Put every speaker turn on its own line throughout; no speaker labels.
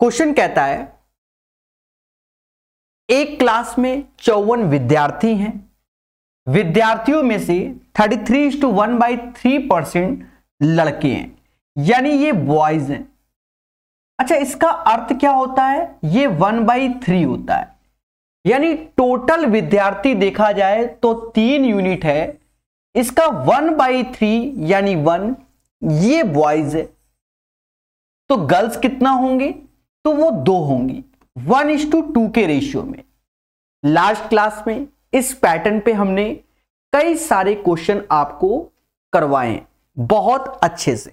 question कहता है एक क्लास में चौवन विद्यार्थी हैं विद्यार्थियों में से thirty three two one by three percent लड़के हैं यानी ये बॉयज हैं अच्छा इसका अर्थ क्या होता है ये वन बाई थ्री होता है यानी टोटल विद्यार्थी देखा जाए तो तीन यूनिट है इसका वन बाई थ्री यानी वन ये बॉयज है तो गर्ल्स कितना होंगे तो वो दो होंगी वन इज टू टू के रेशियो में लास्ट क्लास में इस पैटर्न पे हमने कई सारे क्वेश्चन आपको करवाए बहुत अच्छे से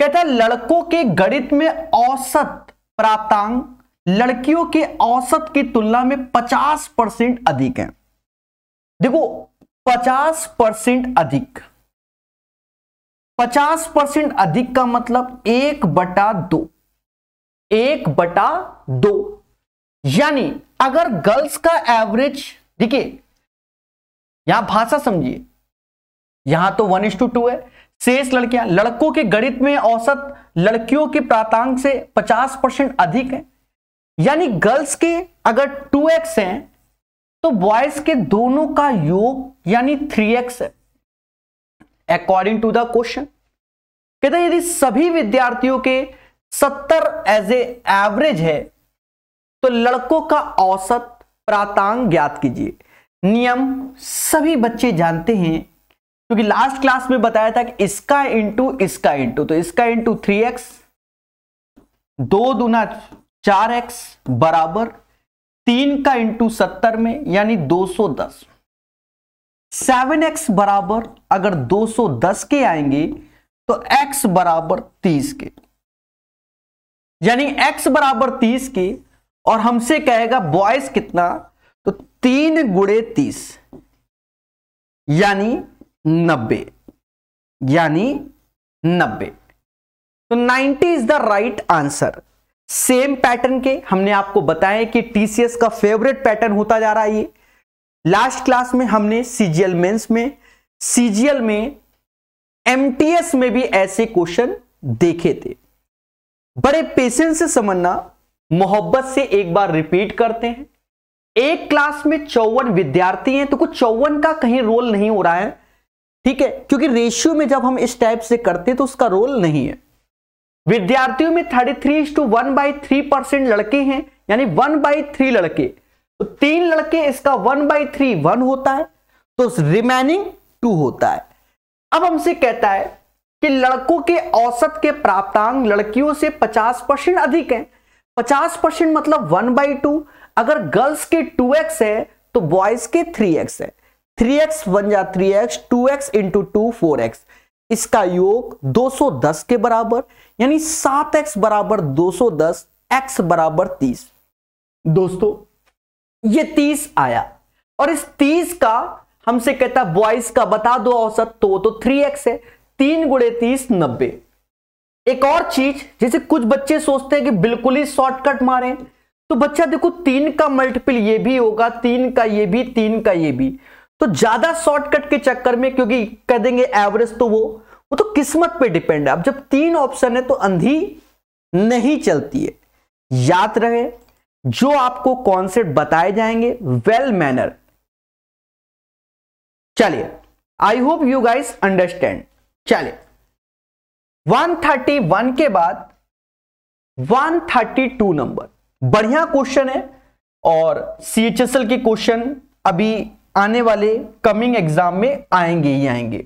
कहता है लड़कों के गणित में औसत प्राप्तांक लड़कियों के औसत की तुलना में 50 परसेंट अधिक है देखो 50 परसेंट अधिक 50 परसेंट अधिक का मतलब एक बटा दो एक बटा दो यानी अगर गर्ल्स का एवरेज देखिए यहां भाषा समझिए यहां तो वन इज टू टू है शेष लड़कियां लड़कों के गणित में औसत लड़कियों के प्रातांक से 50 परसेंट अधिक है यानी गर्ल्स के अगर 2x हैं तो बॉयज के दोनों का योग यानी 3x है अकॉर्डिंग टू द क्वेश्चन कहते यदि सभी विद्यार्थियों के सत्तर एज ए एवरेज है तो लड़कों का औसत प्रातांग ज्ञात कीजिए नियम सभी बच्चे जानते हैं क्योंकि लास्ट क्लास में बताया था कि इसका इंटू इसका इंटू तो इसका इंटू थ्री एक्स दो दुना चार एक्स बराबर तीन का इंटू सत्तर में यानी दो सौ दस सेवन एक्स बराबर अगर दो सौ दस के आएंगे तो एक्स बराबर तीस के यानी x बराबर तीस की और हमसे कहेगा बॉयस कितना तो तीन गुड़े तीस यानी नब्बे यानी नब्बे
तो 90 is
the right answer same pattern के हमने आपको बताया कि टीसीएस का फेवरेट पैटर्न होता जा रहा है ये लास्ट क्लास में हमने सीजीएल मेंस में सीजीएल में एमटीएस में भी ऐसे क्वेश्चन देखे थे बड़े पेशेंस से समझना मोहब्बत से एक बार रिपीट करते हैं एक क्लास में चौवन विद्यार्थी हैं तो कुछ चौवन का कहीं रोल नहीं हो रहा है ठीक है क्योंकि रेशियो में जब हम इस टाइप से करते हैं तो उसका रोल नहीं है विद्यार्थियों में thirty three two one by three percent लड़के हैं यानी वन बाई थ्री लड़के तो तीन लड़के इसका वन बाई थ्री वन होता है तो रिमेनिंग टू होता है अब हमसे कहता है कि लड़कों के औसत के प्राप्तांक लड़कियों से 50 परसेंट अधिक है 50 परसेंट मतलब वन बाई टू अगर गर्ल्स के 2x है तो बॉयज के 3x है 3x वन या three X two X into two four X इसका योग 210 के बराबर यानी 7x बराबर 210 x बराबर 30 दोस्तों ये 30 आया और इस 30 का हमसे कहता बॉयज का बता दो औसत तो वो तो 3x है तीन गुड़े तीस नब्बे एक और चीज जैसे कुछ बच्चे सोचते हैं कि बिल्कुल ही शॉर्टकट मारे तो बच्चा देखो तीन का मल्टीपल ये भी होगा तीन का ये भी तीन का ये भी तो ज्यादा शॉर्टकट के चक्कर में क्योंकि कह देंगे एवरेज तो वो वो तो किस्मत पे डिपेंड है अब जब तीन ऑप्शन है तो अंधी नहीं चलती है याद रहे जो आपको कॉन्सेप्ट बताए जाएंगे वेल मैनर चलिए I hope you guys understand चलिए 131 के बाद 132 नंबर बढ़िया क्वेश्चन है और सी एच एस एल के क्वेश्चन अभी आने वाले कमिंग एग्जाम में आएंगे ही आएंगे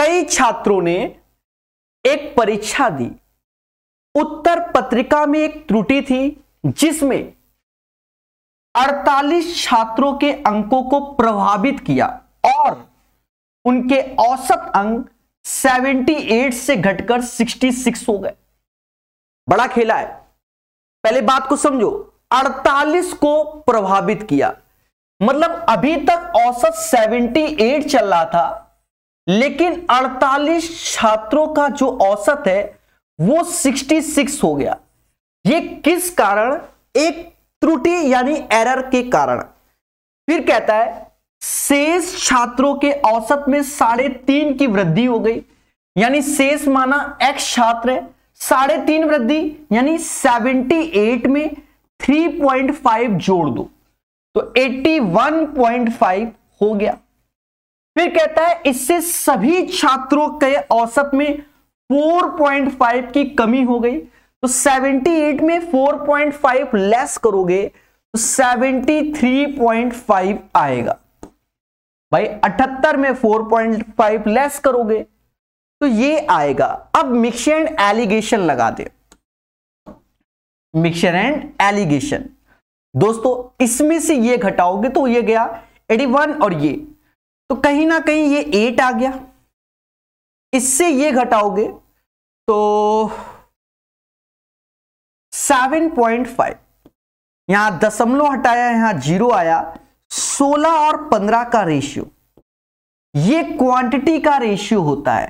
कई छात्रों ने एक परीक्षा दी उत्तर पत्रिका में एक त्रुटि थी जिसमें 48 छात्रों के अंकों को प्रभावित किया और उनके औसत अंग 78 से घटकर 66 हो गए बड़ा खेला है पहले बात को समझो 48 को प्रभावित किया मतलब अभी तक औसत 78 चल रहा था लेकिन 48 छात्रों का जो औसत है वो 66 हो गया ये किस कारण एक त्रुटि यानी एरर के कारण फिर कहता है शेष छात्रों के औसत में साढ़े तीन की वृद्धि हो गई यानी शेष माना एक्स छात्र है साढ़े तीन वृद्धि यानी सेवेंटी एट में थ्री पॉइंट फाइव जोड़ दो तो एट्टी वन पॉइंट फाइव हो गया फिर कहता है इससे सभी छात्रों के औसत में फोर पॉइंट फाइव की कमी हो गई तो सेवेंटी एट में फोर पॉइंट फाइव लेस करोगे तो सेवेंटी थ्री पॉइंट फाइव आएगा भाई 78 में 4.5 लेस करोगे तो ये आएगा अब मिक्सर एंड एलिगेशन लगा दे मिक्सर एंड एलिगेशन दोस्तों इसमें से ये घटाओगे तो ये गया 81 और ये तो कहीं
ना कहीं ये 8 आ गया इससे ये घटाओगे तो 7.5 यहां
दशमलव हटाया यहां जीरो आया 16 और 15 का रेशियो ये क्वांटिटी का रेशियो होता है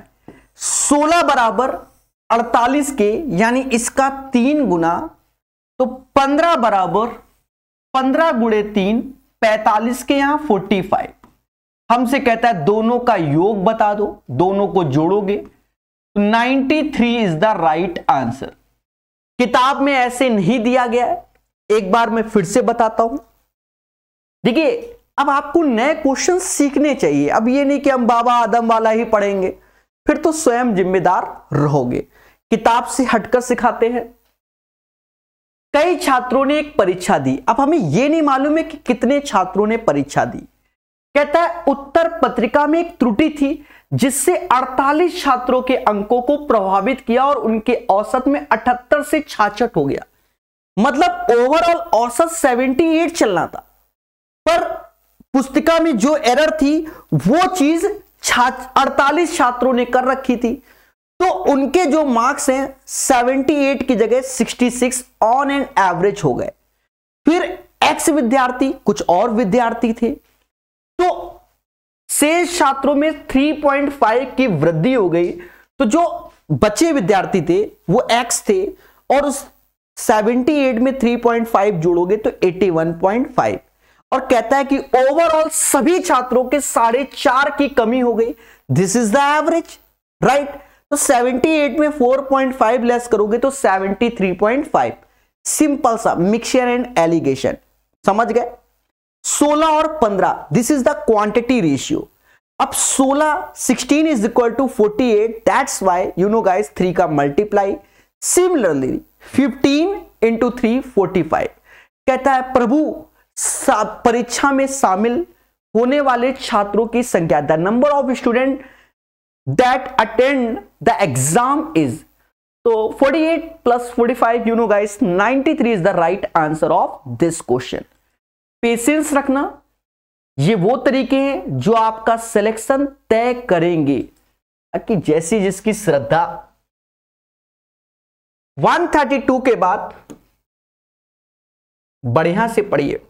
16 बराबर 48 के यानी इसका तीन गुना तो 15 बराबर 15 गुड़े तीन पैतालीस के यहां 45 हमसे कहता है दोनों का योग बता दो दोनों को जोड़ोगे 93 इज द राइट आंसर किताब में ऐसे नहीं दिया गया है एक बार मैं फिर से बताता हूं देखिए अब आपको नए क्वेश्चन सीखने चाहिए अब ये नहीं कि हम बाबा आदम वाला ही पढ़ेंगे फिर तो स्वयं जिम्मेदार रहोगे किताब से हटकर सिखाते हैं कई छात्रों ने एक परीक्षा दी अब हमें यह नहीं मालूम है कि कितने छात्रों ने परीक्षा दी कहता है उत्तर पत्रिका में एक त्रुटि थी जिससे 48 छात्रों के अंकों को प्रभावित किया और उनके औसत में 78 से 66 हो गया मतलब ओवरऑल औसत 78 चलना था पर पुस्तिका में जो एरर थी वो चीज अड़तालीस छात्रों ने कर रखी थी तो उनके जो मार्क्स हैं 78 की जगह 66 ऑन एंड एवरेज हो गए फिर एक्स विद्यार्थी कुछ और विद्यार्थी थे तो शेष छात्रों में 3.5 की वृद्धि हो गई तो जो बचे विद्यार्थी थे वो एक्स थे और उस 78 में 3.5 जोड़ोगे तो 81.5 और कहता है कि ओवरऑल सभी छात्रों के साढ़े चार की कमी हो गई this is the average right तो 78 में 4.5 लेस करोगे तो 73.5 सिंपल सा मिक्सचर एंड एलिगेशन समझ गए 16 और 15 this is the quantity ratio अब 16 16 is equal to 48 that's why you know guys three का multiply similarly 15 into three forty कहता है प्रभु परीक्षा में शामिल होने वाले छात्रों की संख्या the number of student that attend the exam is तो 48 plus 45 you know guys 93 is the right answer of this question patience रखना ये वो तरीके हैं जो आपका
सिलेक्शन तय करेंगे कि जैसी जिसकी श्रद्धा 132 के बाद बढ़िया से पढ़िए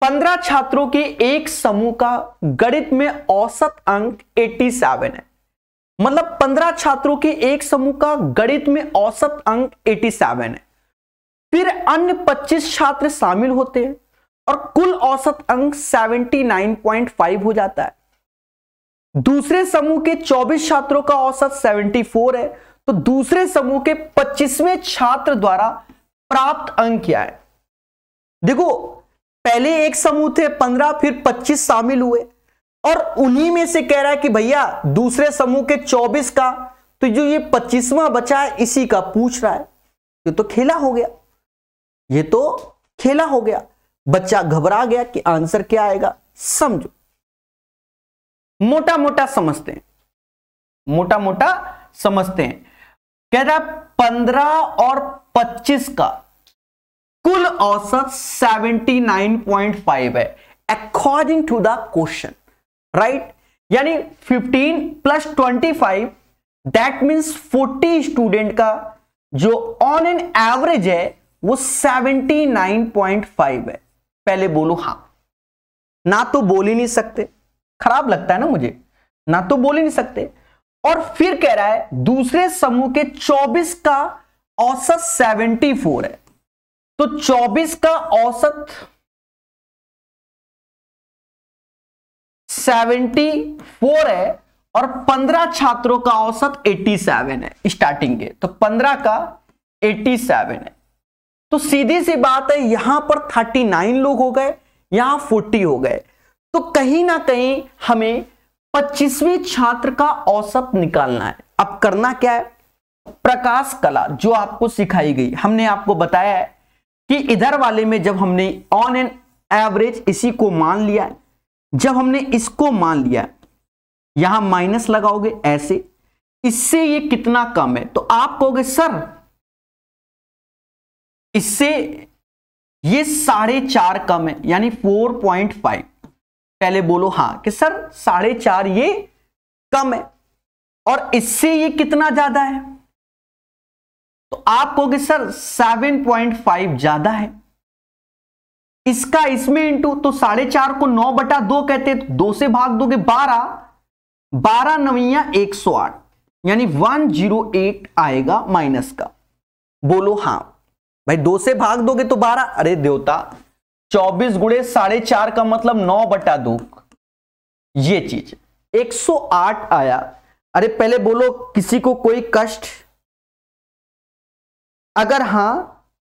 पंद्रह छात्रों के
एक समूह का गणित में औसत अंक 87 है मतलब पंद्रह छात्रों के एक समूह का गणित में औसत अंक 87 है फिर अन्य 25 छात्र शामिल होते हैं और कुल औसत अंक 79.5 हो जाता है दूसरे समूह के 24 छात्रों का औसत 74 है तो दूसरे समूह के 25वें छात्र द्वारा प्राप्त अंक क्या है देखो पहले एक समूह थे पंद्रह फिर पच्चीस शामिल हुए और उन्हीं में से कह रहा है कि भैया दूसरे समूह के चौबीस का तो जो ये पच्चीसवा बचा है इसी का पूछ रहा है ये तो खेला हो गया ये तो खेला हो गया बच्चा घबरा गया कि आंसर क्या आएगा समझो मोटा मोटा समझते हैं मोटा मोटा समझते हैं कह रहा पंद्रह और पच्चीस का कुल औसत 79.5 है according to the question right यानी 15 plus 25 that means forty student का जो ऑन एन एवरेज है वो 79.5 है पहले बोलो हां ना तो बोल ही नहीं सकते खराब लगता है ना मुझे ना तो बोल ही नहीं सकते और फिर कह रहा है दूसरे समूह के 24 का औसत 74 है
तो 24 का औसत 74 है और 15 छात्रों का
औसत 87 है स्टार्टिंग के तो 15 का 87 है तो सीधी सी बात है यहां पर 39 लोग हो गए यहां 40 हो गए तो कहीं ना कहीं हमें 25वें छात्र का औसत निकालना है अब करना क्या है प्रकाश कला जो आपको सिखाई गई हमने आपको बताया है कि इधर वाले में जब हमने ऑन एन एवरेज इसी को मान लिया जब हमने इसको मान लिया यहां माइनस लगाओगे ऐसे इससे ये कितना कम है तो आप कहोगे सर इससे ये साढ़े चार कम है यानी फोर पॉइंट फाइव पहले बोलो हां कि सर साढ़े चार ये कम है और इससे ये कितना ज्यादा है तो आप कहोगे सर 7.5 ज्यादा है इसका इसमें इंटू तो साढ़े चार को नौ बटा दो कहते तो दो से भाग दोगे बारह बारह नवैया एक सौ आठ यानी वन जीरो एट आएगा माइनस का बोलो हां भाई दो से भाग दोगे तो बारह अरे देवता चौबीस गुड़े साढ़े चार का मतलब नौ बटा दो ये चीज 108 आया अरे पहले बोलो
किसी को कोई कष्ट अगर हां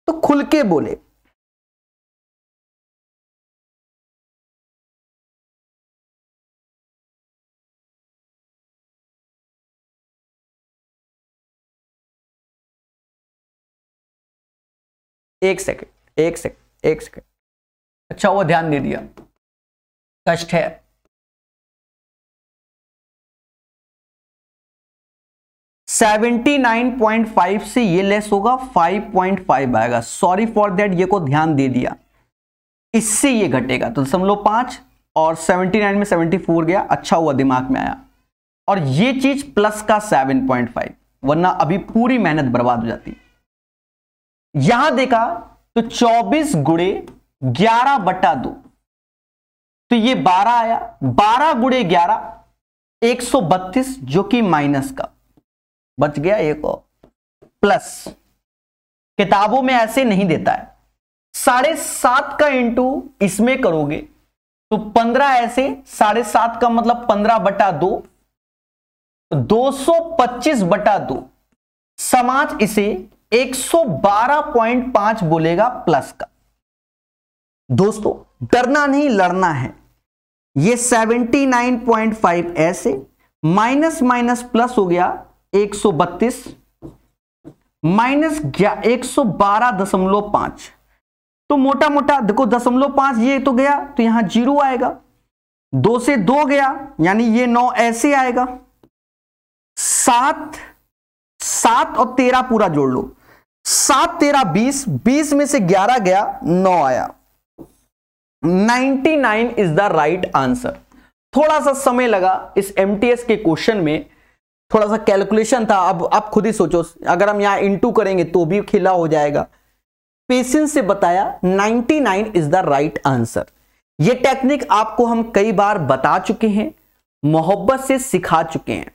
तो खुल के बोले एक सेकेंड एक सेकेंड एक सेकेंड अच्छा वो ध्यान दे दिया कष्ट है 79.5 से ये लेस होगा 5.5 आएगा
सॉरी फॉर दैट ये को ध्यान दे दिया इससे ये घटेगा तो दशमलव पांच और 79 में 74 गया अच्छा हुआ दिमाग में आया और ये चीज प्लस का 7.5 वरना अभी पूरी मेहनत बर्बाद हो जाती यहां देखा तो 24 गुड़े 11 बटा दो तो ये 12 आया 12 गुड़े ग्यारह एक जो कि माइनस का बच गया एक और प्लस किताबों में ऐसे नहीं देता है साढ़े सात का इंटू इसमें करोगे तो पंद्रह ऐसे साढ़े सात का मतलब पंद्रह बटा दो दो सौ पच्चीस बटा दो समाज इसे एक सौ बारह पॉइंट पांच बोलेगा प्लस का दोस्तों डरना नहीं लड़ना है ये सेवेंटी नाइन पॉइंट फाइव ऐसे माइनस माइनस प्लस हो गया एक सौ बत्तीस माइनस एक सौ बारह दशमलव पांच तो मोटा मोटा देखो दशमलव पांच ये तो गया तो यहां जीरो आएगा दो से दो गया यानी ये नौ ऐसे आएगा सात सात और तेरह पूरा जोड़ लो सात तेरह बीस बीस में से ग्यारह गया नौ आया ninety nine is the right answer थोड़ा सा समय लगा इस एमटीएस के क्वेश्चन में थोड़ा सा कैलकुलेशन था अब आप खुद ही सोचो अगर हम यहाँ इंटू करेंगे तो भी खिला हो जाएगा पेशेंस से बताया 99 इज द राइट आंसर ये टेक्निक आपको हम कई बार बता चुके हैं मोहब्बत से सिखा चुके हैं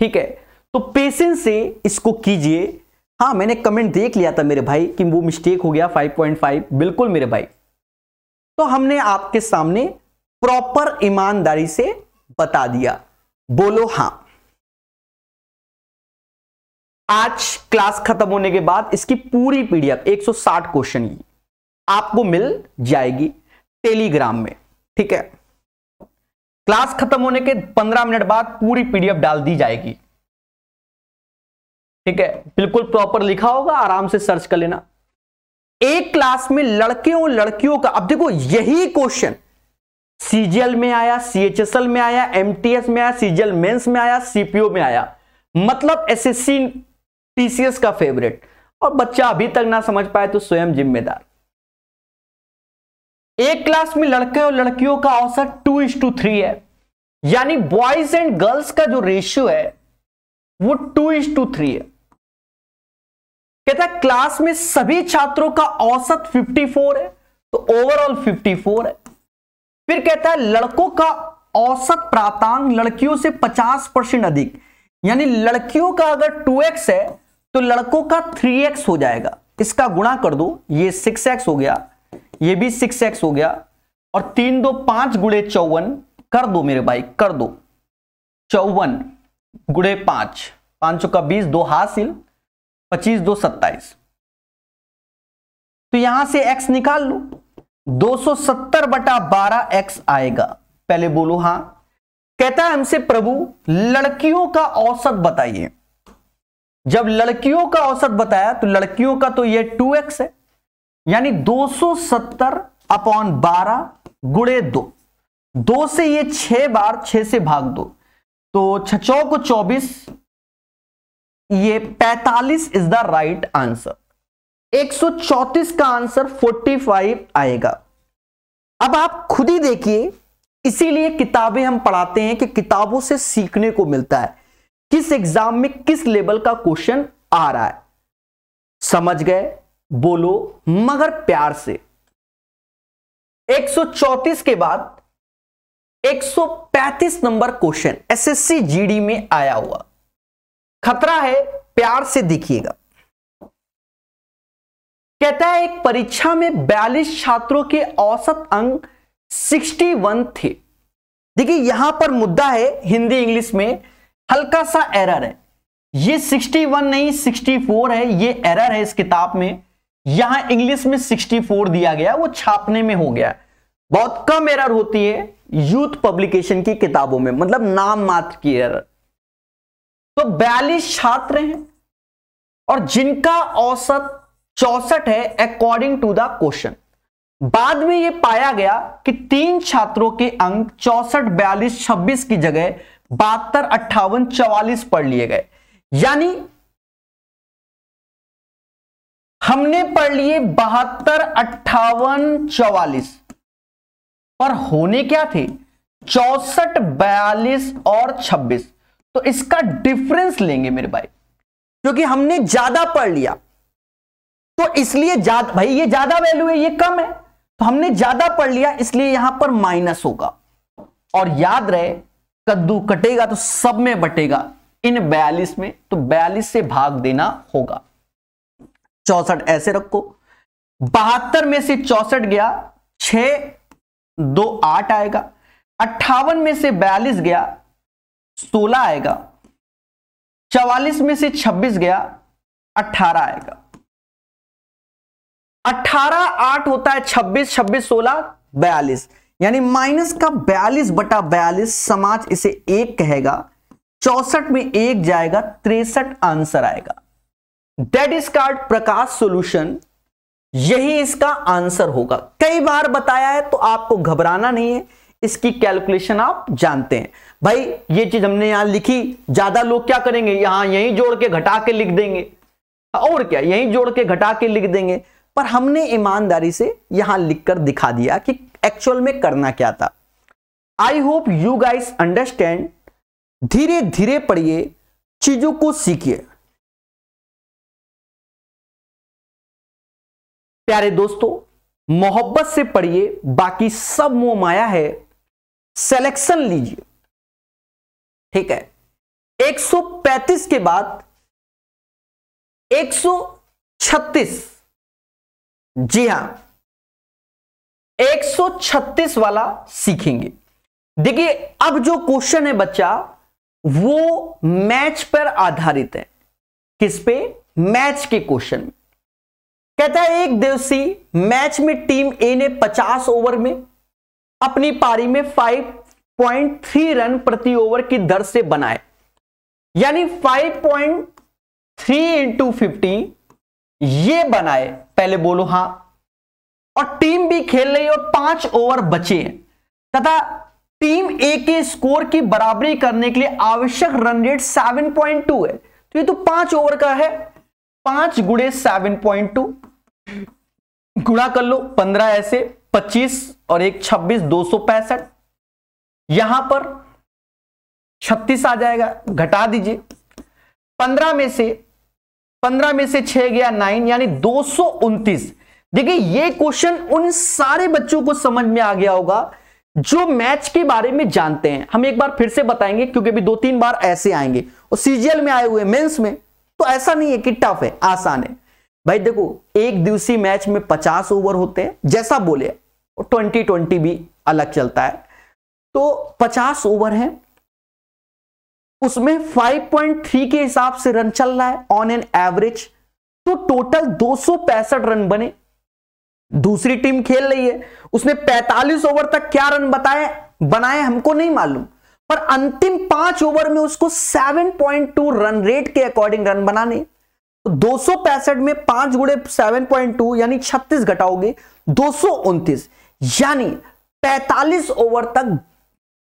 ठीक है तो पेशेंस से इसको कीजिए हाँ मैंने कमेंट देख लिया था मेरे भाई कि वो मिस्टेक हो गया 5.5 बिल्कुल मेरे भाई तो हमने आपके सामने प्रॉपर ईमानदारी से बता दिया बोलो हाँ आज क्लास खत्म होने के बाद इसकी पूरी पीडीएफ 160 क्वेश्चन की आपको मिल जाएगी टेलीग्राम में ठीक है क्लास खत्म होने के 15 मिनट बाद पूरी पीडीएफ डाल दी जाएगी ठीक है बिल्कुल प्रॉपर लिखा होगा आराम से सर्च कर लेना एक क्लास में लड़के और लड़कियों का अब देखो यही क्वेश्चन सीजीएल में आया सीएचएसएल में आया एमटीएस में आया सीजीएल मेंस में आया सीपीओ में आया मतलब एसएससी टीसीएस का फेवरेट और बच्चा अभी तक ना समझ पाए तो स्वयं जिम्मेदार एक क्लास में लड़के और लड़कियों का औसत टू इज टू थ्री है यानी बॉयज एंड गर्ल्स का जो रेशियो है वो टू इज टू थ्री है कहता है क्लास में सभी छात्रों का औसत 54 है तो ओवरऑल 54 है फिर कहता है लड़कों का औसत प्राप्तांक लड़कियों से 50 परसेंट अधिक यानी लड़कियों का अगर 2x है तो लड़कों का 3x हो जाएगा इसका गुणा कर दो ये 6x हो गया ये भी 6x हो गया और तीन दो पांच गुड़े चौवन कर दो मेरे भाई कर दो चौवन गुड़े पांच पांच का बीस दो हासिल पच्चीस दो सत्ताईस तो यहां से x निकाल लो 270 बटा 12 एक्स आएगा पहले बोलो हां कहता है हमसे प्रभु लड़कियों का औसत बताइए जब लड़कियों का औसत बताया तो लड़कियों का तो ये 2x है यानी 270 अपॉन बारह गुड़े दो दो से ये छह बार छह से भाग दो तो छचौ को चौबीस ये 45 इज द राइट आंसर 134 का आंसर 45 आएगा अब आप खुद ही देखिए इसीलिए किताबें हम पढ़ाते हैं कि किताबों से सीखने को मिलता है किस एग्जाम में किस लेवल का क्वेश्चन आ रहा है समझ गए बोलो मगर प्यार से 134 के बाद 135 नंबर क्वेश्चन एसएससी जीडी में आया हुआ खतरा है प्यार से देखिएगा कहता है एक परीक्षा में 42 छात्रों के औसत अंक 61 थे देखिए यहां पर मुद्दा है हिंदी इंग्लिश में हल्का सा एरर है ये 61 नहीं 64 है ये एरर है इस किताब में यहां इंग्लिश में 64 दिया गया वो छापने में हो गया बहुत कम एरर होती है यूथ पब्लिकेशन की किताबों में मतलब नाम मात्र की एरर तो बयालीस छात्र हैं और जिनका औसत चौसठ है अकॉर्डिंग टू द क्वेश्चन बाद में यह पाया गया कि तीन छात्रों के अंक चौसठ बयालीस छब्बीस की जगह बहत्तर अट्ठावन चवालीस पढ़ लिए गए
यानी हमने पढ़ लिए बहत्तर अट्ठावन चवालीस पर होने क्या थे
चौसठ बयालीस और छब्बीस तो इसका डिफरेंस लेंगे मेरे भाई क्योंकि हमने ज्यादा पढ़ लिया तो इसलिए ज्यादा भाई ये ज्यादा वैल्यू है ये कम है तो हमने ज्यादा पढ़ लिया इसलिए यहां पर माइनस होगा और याद रहे कद्दू कटेगा तो सब में बटेगा इन बयालीस में तो बयालीस से भाग देना होगा चौसठ ऐसे रखो बहत्तर में से चौसठ गया छ दो आठ आएगा
अट्ठावन में से बयालीस गया सोलह आएगा चवालीस में से छब्बीस गया अठारह आएगा
अठारह आठ होता है छब्बीस छब्बीस सोलह बयालीस यानी माइनस का बयालीस बटा बयालीस समाज इसे एक कहेगा चौसठ में एक जाएगा तिरसठ आंसर आएगा डेट इज कार्ड प्रकाश सोल्यूशन यही इसका आंसर होगा कई बार बताया है तो आपको घबराना नहीं है इसकी कैलकुलेशन आप जानते हैं भाई ये चीज हमने यहां लिखी ज्यादा लोग क्या करेंगे यहां यही जोड़ के घटा के लिख देंगे और क्या यही जोड़ के घटा के लिख देंगे पर हमने ईमानदारी से यहां लिखकर दिखा दिया कि एक्चुअल में करना क्या था
I hope you guys understand धीरे धीरे पढ़िए चीजों को सीखिए प्यारे दोस्तों मोहब्बत से पढ़िए बाकी सब मोह माया है सेलेक्शन लीजिए ठीक है 135 के बाद 136 जी हां 136 वाला सीखेंगे
देखिए अब जो क्वेश्चन है बच्चा वो मैच पर आधारित है किस पे मैच के क्वेश्चन में कहता है एक दिवसीय मैच में टीम ए ने 50 ओवर में अपनी पारी में 5.3 रन प्रति ओवर की दर से बनाए यानी 5.3 पॉइंट थ्री इंटू फिफ्टी ये बनाए पहले बोलो हां और टीम बी खेल रही है और पांच ओवर बचे हैं तथा टीम ए के स्कोर की बराबरी करने के लिए आवश्यक रन रेट 7.2 है तो ये तो पांच ओवर का है पांच गुड़े सेवन पॉइंट टू गुड़ा कर लो पंद्रह ऐसे पच्चीस और एक छब्बीस दो सौ पैंसठ यहां पर छत्तीस आ जाएगा घटा दीजिए पंद्रह में से पंद्रह में से छह गया नाइन यानी दो सौ उनतीस देखिए ये क्वेश्चन उन सारे बच्चों को समझ में आ गया होगा जो मैच के बारे में जानते हैं हम एक बार फिर से बताएंगे क्योंकि अभी दो तीन बार ऐसे आएंगे और सीजीएल में आए हुए मेंस में तो ऐसा नहीं है कि टफ है आसान है भाई देखो एक दिवसीय मैच में पचास ओवर होते हैं जैसा बोले ट्वेंटी ट्वेंटी भी अलग चलता है तो पचास ओवर है उसमें 5.3 के हिसाब से रन चल रहा है ऑन एन एवरेज तो टोटल दो रन बने दूसरी टीम खेल रही है उसने 45 ओवर तक क्या रन बताए बनाए हमको नहीं मालूम पर अंतिम पांच ओवर में उसको 7.2 रन रेट के अकॉर्डिंग रन बनाने तो दो में पांच गुड़े सेवन यानी छत्तीस घटाओगे दो यानी 45 ओवर तक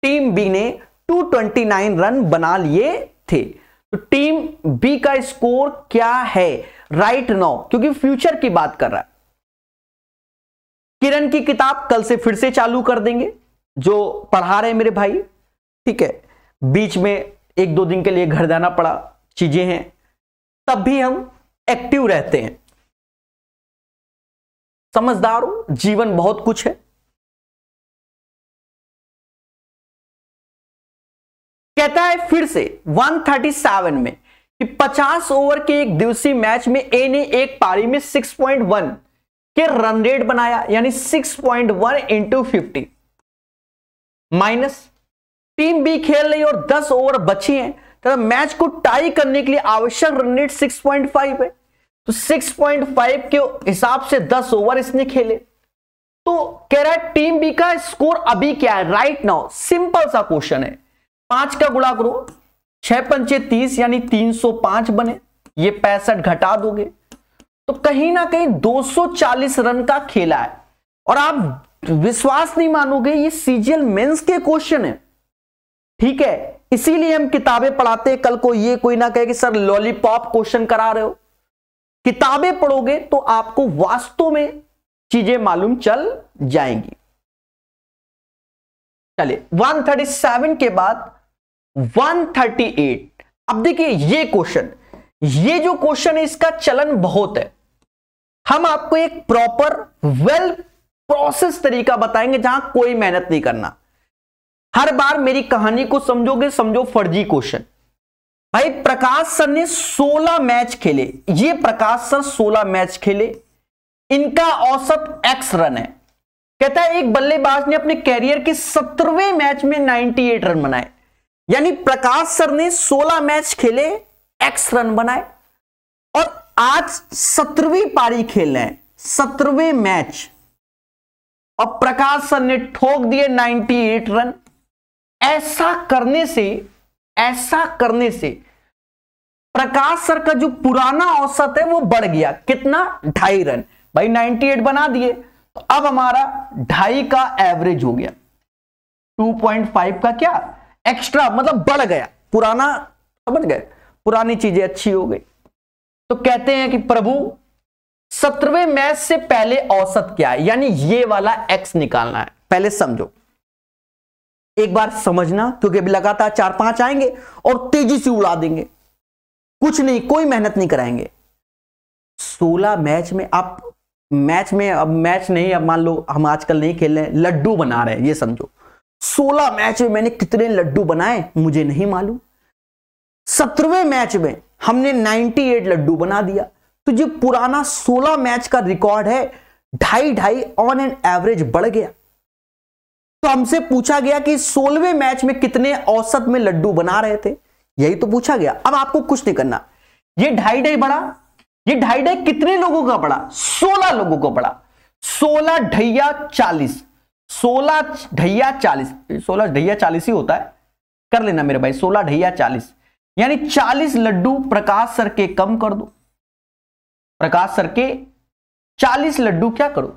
टीम बी ने 229 रन बना लिए थे तो टीम बी का स्कोर क्या है राइट right नाउ क्योंकि फ्यूचर की बात कर रहा है किरण की किताब कल से फिर से चालू कर देंगे जो पढ़ा रहे मेरे भाई ठीक है बीच में एक दो दिन के लिए घर जाना पड़ा चीजें
हैं तब भी हम एक्टिव रहते हैं समझदार हो जीवन बहुत कुछ है कहता है फिर से 137 में
कि 50 ओवर के एक दिवसीय मैच में ए ने एक पारी में 6.1 के रन रेट बनाया यानी 6.1 point one into fifty minus team B खेल रही और 10 ओवर बची हैं तो मैच को टाई करने के लिए आवश्यक रन रेट 6.5 है तो 6.5 के हिसाब से 10 ओवर इसने खेले तो कह रहा है टीम बी का स्कोर अभी क्या है राइट नाउ सिंपल सा क्वेश्चन है पांच का गुणा करो छह पंचे तीस यानी तीन सौ पांच बने ये पैंसठ घटा दोगे तो कहीं ना कहीं 240 रन का खेला है और आप विश्वास नहीं मानोगे ये सीजीएल मेंस के क्वेश्चन है ठीक है इसीलिए हम किताबें पढ़ाते हैं कल को ये कोई ना कहे कि सर लॉलीपॉप क्वेश्चन करा रहे हो किताबें पढ़ोगे तो आपको वास्तव में चीजें मालूम चल जाएंगी चलिए 137 के बाद 138 अब देखिए ये क्वेश्चन ये जो क्वेश्चन है इसका चलन बहुत है हम आपको एक प्रॉपर वेल प्रोसेस तरीका बताएंगे जहां कोई मेहनत नहीं करना हर बार मेरी कहानी को समझोगे समझो फर्जी क्वेश्चन भाई प्रकाश सर ने 16 मैच खेले ये प्रकाश सर 16 मैच खेले इनका औसत एक्स रन है कहता है एक बल्लेबाज ने अपने कैरियर के सत्रहवें मैच में 98 रन बनाए यानी प्रकाश सर ने 16 मैच खेले एक्स रन बनाए और आज सत्रहवीं पारी खेल रहे हैं सत्रहवें मैच और प्रकाश सर ने ठोक दिए 98 रन ऐसा करने से ऐसा करने से प्रकाश सर का जो पुराना औसत है वो बढ़ गया कितना ढाई रन भाई 98 बना दिए तो अब हमारा ढाई का एवरेज हो गया 2.5 का क्या एक्स्ट्रा मतलब बढ़ गया पुराना समझ गए पुरानी चीजें अच्छी हो गई तो कहते हैं कि प्रभु सत्रहवें मैच से पहले औसत क्या है यानी ये वाला एक्स निकालना है पहले समझो एक बार समझना क्योंकि अभी लगातार चार पांच आएंगे और तेजी से उड़ा देंगे कुछ नहीं कोई मेहनत नहीं कराएंगे सोलह मैच में आप मैच में अब मैच नहीं अब मान लो हम आजकल नहीं खेल रहे लड्डू बना रहे हैं ये समझो सोलह मैच में मैंने कितने लड्डू बनाए मुझे नहीं मालूम सत्रहवें मैच में हमने 98 लड्डू बना दिया तो जो पुराना 16 मैच का रिकॉर्ड है ढाई ढाई ऑन एन एवरेज बढ़ गया तो हमसे पूछा गया कि सोलहवें मैच में कितने औसत में लड्डू बना रहे थे यही तो पूछा गया अब आपको कुछ नहीं करना ये ढाई ढाई बढ़ा ये ढाई ढाई कितने लोगों का बढ़ा सोलह लोगों का बढ़ा सोलह ढैया चालीस सोलह ढैया चालीस सोलह ढैया चालीस ही होता है कर लेना मेरे भाई सोलह ढैया चालीस यानी 40 लड्डू
प्रकाश सर के कम कर दो प्रकाश सर के 40 लड्डू क्या करो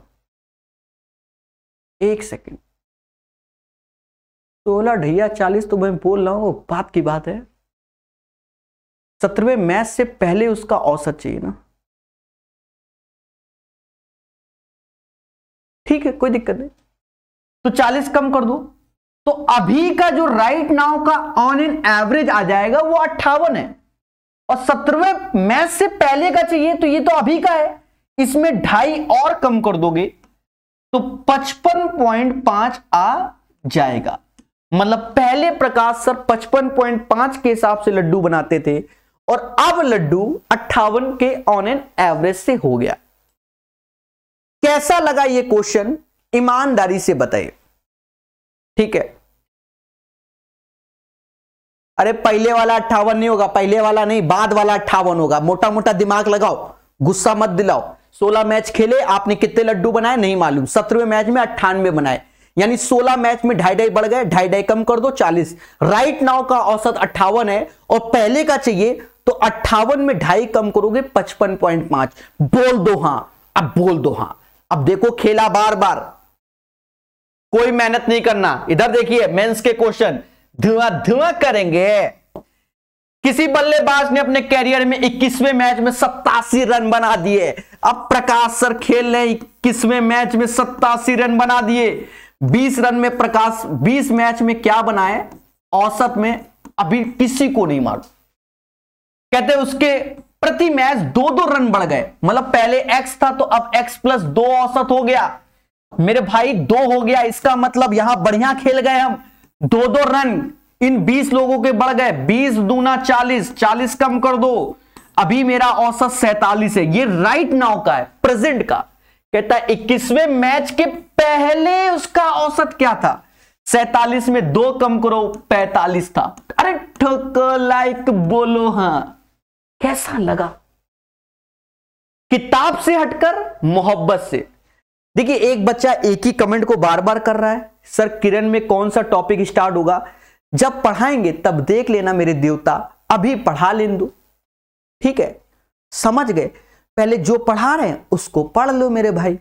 एक सेकेंड सोलह ढैया चालीस तो मैं बोल रहा वो बात की बात है सत्रहवें मैच से पहले उसका औसत चाहिए ना ठीक है कोई दिक्कत नहीं तो चालीस कम कर दो तो
अभी का जो राइट नाउ का ऑन एन एवरेज आ जाएगा वो अट्ठावन है और सत्रहवें मैच से पहले का चाहिए तो ये तो अभी का है इसमें ढाई और कम कर दोगे तो पचपन पॉइंट पांच आ जाएगा मतलब पहले प्रकाश सर पचपन पॉइंट पांच के हिसाब से लड्डू बनाते थे और अब लड्डू अट्ठावन के ऑन एन एवरेज से हो गया
कैसा लगा ये क्वेश्चन ईमानदारी से बताइए ठीक है अरे पहले वाला अट्ठावन नहीं होगा पहले वाला नहीं बाद
वाला अट्ठावन होगा मोटा मोटा दिमाग लगाओ गुस्सा मत दिलाओ सोलह मैच खेले आपने कितने लड्डू बनाए नहीं मालूम सत्रहवें मैच में अट्ठानवे बनाए यानी 16 मैच में ढाई ढाई बढ़ गए ढाई ढाई कम कर दो 40 राइट नाव का औसत अट्ठावन है और पहले का चाहिए तो अट्ठावन में ढाई कम करोगे पचपन पॉइंट पांच बोल दो हां अब बोल दो हां अब देखो खेला बार बार कोई मेहनत नहीं करना इधर देखिए मेंस के क्वेश्चन धुआं धुआं करेंगे किसी बल्लेबाज ने अपने कैरियर में 21वें मैच में सत्तासी रन बना दिए अब प्रकाश सर खेल रहे इक्कीसवें मैच में सत्तासी रन बना दिए 20 रन में प्रकाश 20 मैच में क्या बनाए औसत में अभी किसी को नहीं मार कहते उसके प्रति मैच दो दो रन बढ़ गए मतलब पहले एक्स था तो अब एक्स प्लस दो औसत हो गया मेरे भाई दो हो गया इसका मतलब यहां बढ़िया खेल गए हम दो दो रन इन 20 लोगों के बढ़ गए 20 दूना 40 40 कम कर दो अभी मेरा औसत सैतालीस है ये राइट नाउ का है प्रेजेंट का कहता है इक्कीसवें मैच के पहले उसका औसत क्या था सैतालीस में दो कम करो पैतालीस था अरे ठक लाइक बोलो हा कैसा लगा किताब से हटकर मोहब्बत से देखिए एक बच्चा एक ही कमेंट को बार बार कर रहा है सर किरण में कौन सा टॉपिक स्टार्ट होगा जब पढ़ाएंगे तब देख लेना मेरे देवता अभी पढ़ा ले दो
ठीक है समझ गए पहले जो पढ़ा रहे हैं उसको पढ़ लो मेरे भाई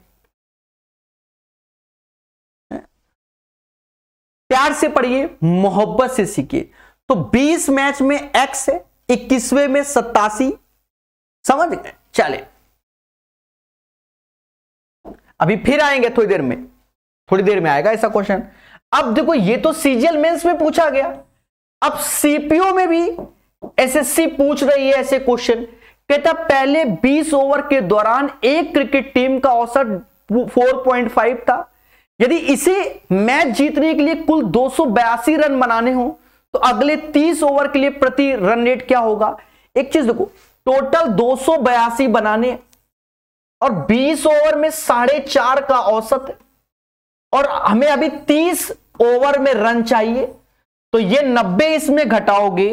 प्यार से पढ़िए मोहब्बत से सीखिए तो 20 मैच में एक्स है इक्कीसवे में
सत्तासी समझ गए चले अभी फिर आएंगे थोड़ी देर में थोड़ी देर में आएगा ऐसा क्वेश्चन अब देखो ये तो सीजीएल मेंस में पूछा गया अब सीपीओ में भी एसएससी पूछ रही है ऐसे क्वेश्चन कहता पहले 20 ओवर के दौरान एक क्रिकेट टीम का औसत 4.5 था यदि इसे मैच जीतने के लिए कुल दो रन बनाने हो तो अगले 30 ओवर के लिए प्रति रन रेट क्या होगा एक चीज देखो टोटल दो बनाने और 20 ओवर में साढ़े चार का औसत और हमें अभी तीस ओवर में रन चाहिए तो ये नब्बे इसमें घटाओगे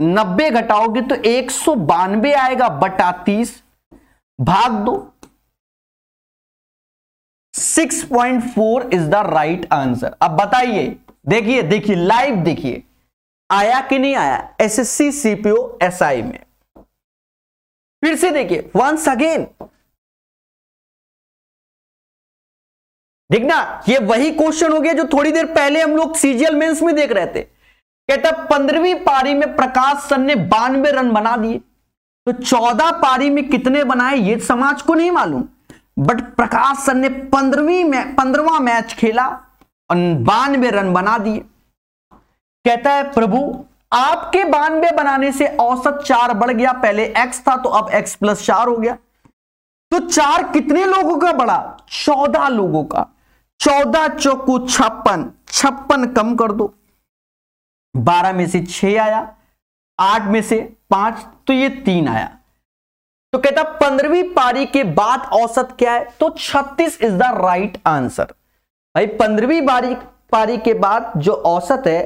नब्बे घटाओगे तो एक सौ आएगा बटा तीस भाग दो 6.4 इज द राइट आंसर अब बताइए देखिए
देखिए लाइव देखिए आया कि नहीं आया एसएससी सीपीओ एसआई में फिर से देखिए वंस अगेन ठीक ना ये वही क्वेश्चन हो गया जो थोड़ी देर पहले हम लोग सीजीएल मेंस
में देख रहे थे कहता पंद्रहवीं पारी में प्रकाश सन ने बानवे रन बना दिए तो चौदह पारी में कितने बनाए ये समाज को नहीं मालूम बट प्रकाश सन ने पंद्रहवीं में पंद्रवा मैच खेला और बानवे रन बना दिए कहता है प्रभु आपके बानवे बनाने से औसत चार बढ़ गया पहले एक्स था तो अब एक्स प्लस चार हो गया तो चार कितने लोगों का बढ़ा चौदह लोगों का चौदह चौकू छप्पन छप्पन कम कर दो बारह में से छ आया आठ में से पांच तो ये तीन आया तो कहता पंद्रहवीं पारी के बाद औसत क्या है तो छत्तीस इज द राइट आंसर भाई पंद्रहवीं बारी पारी के बाद जो औसत है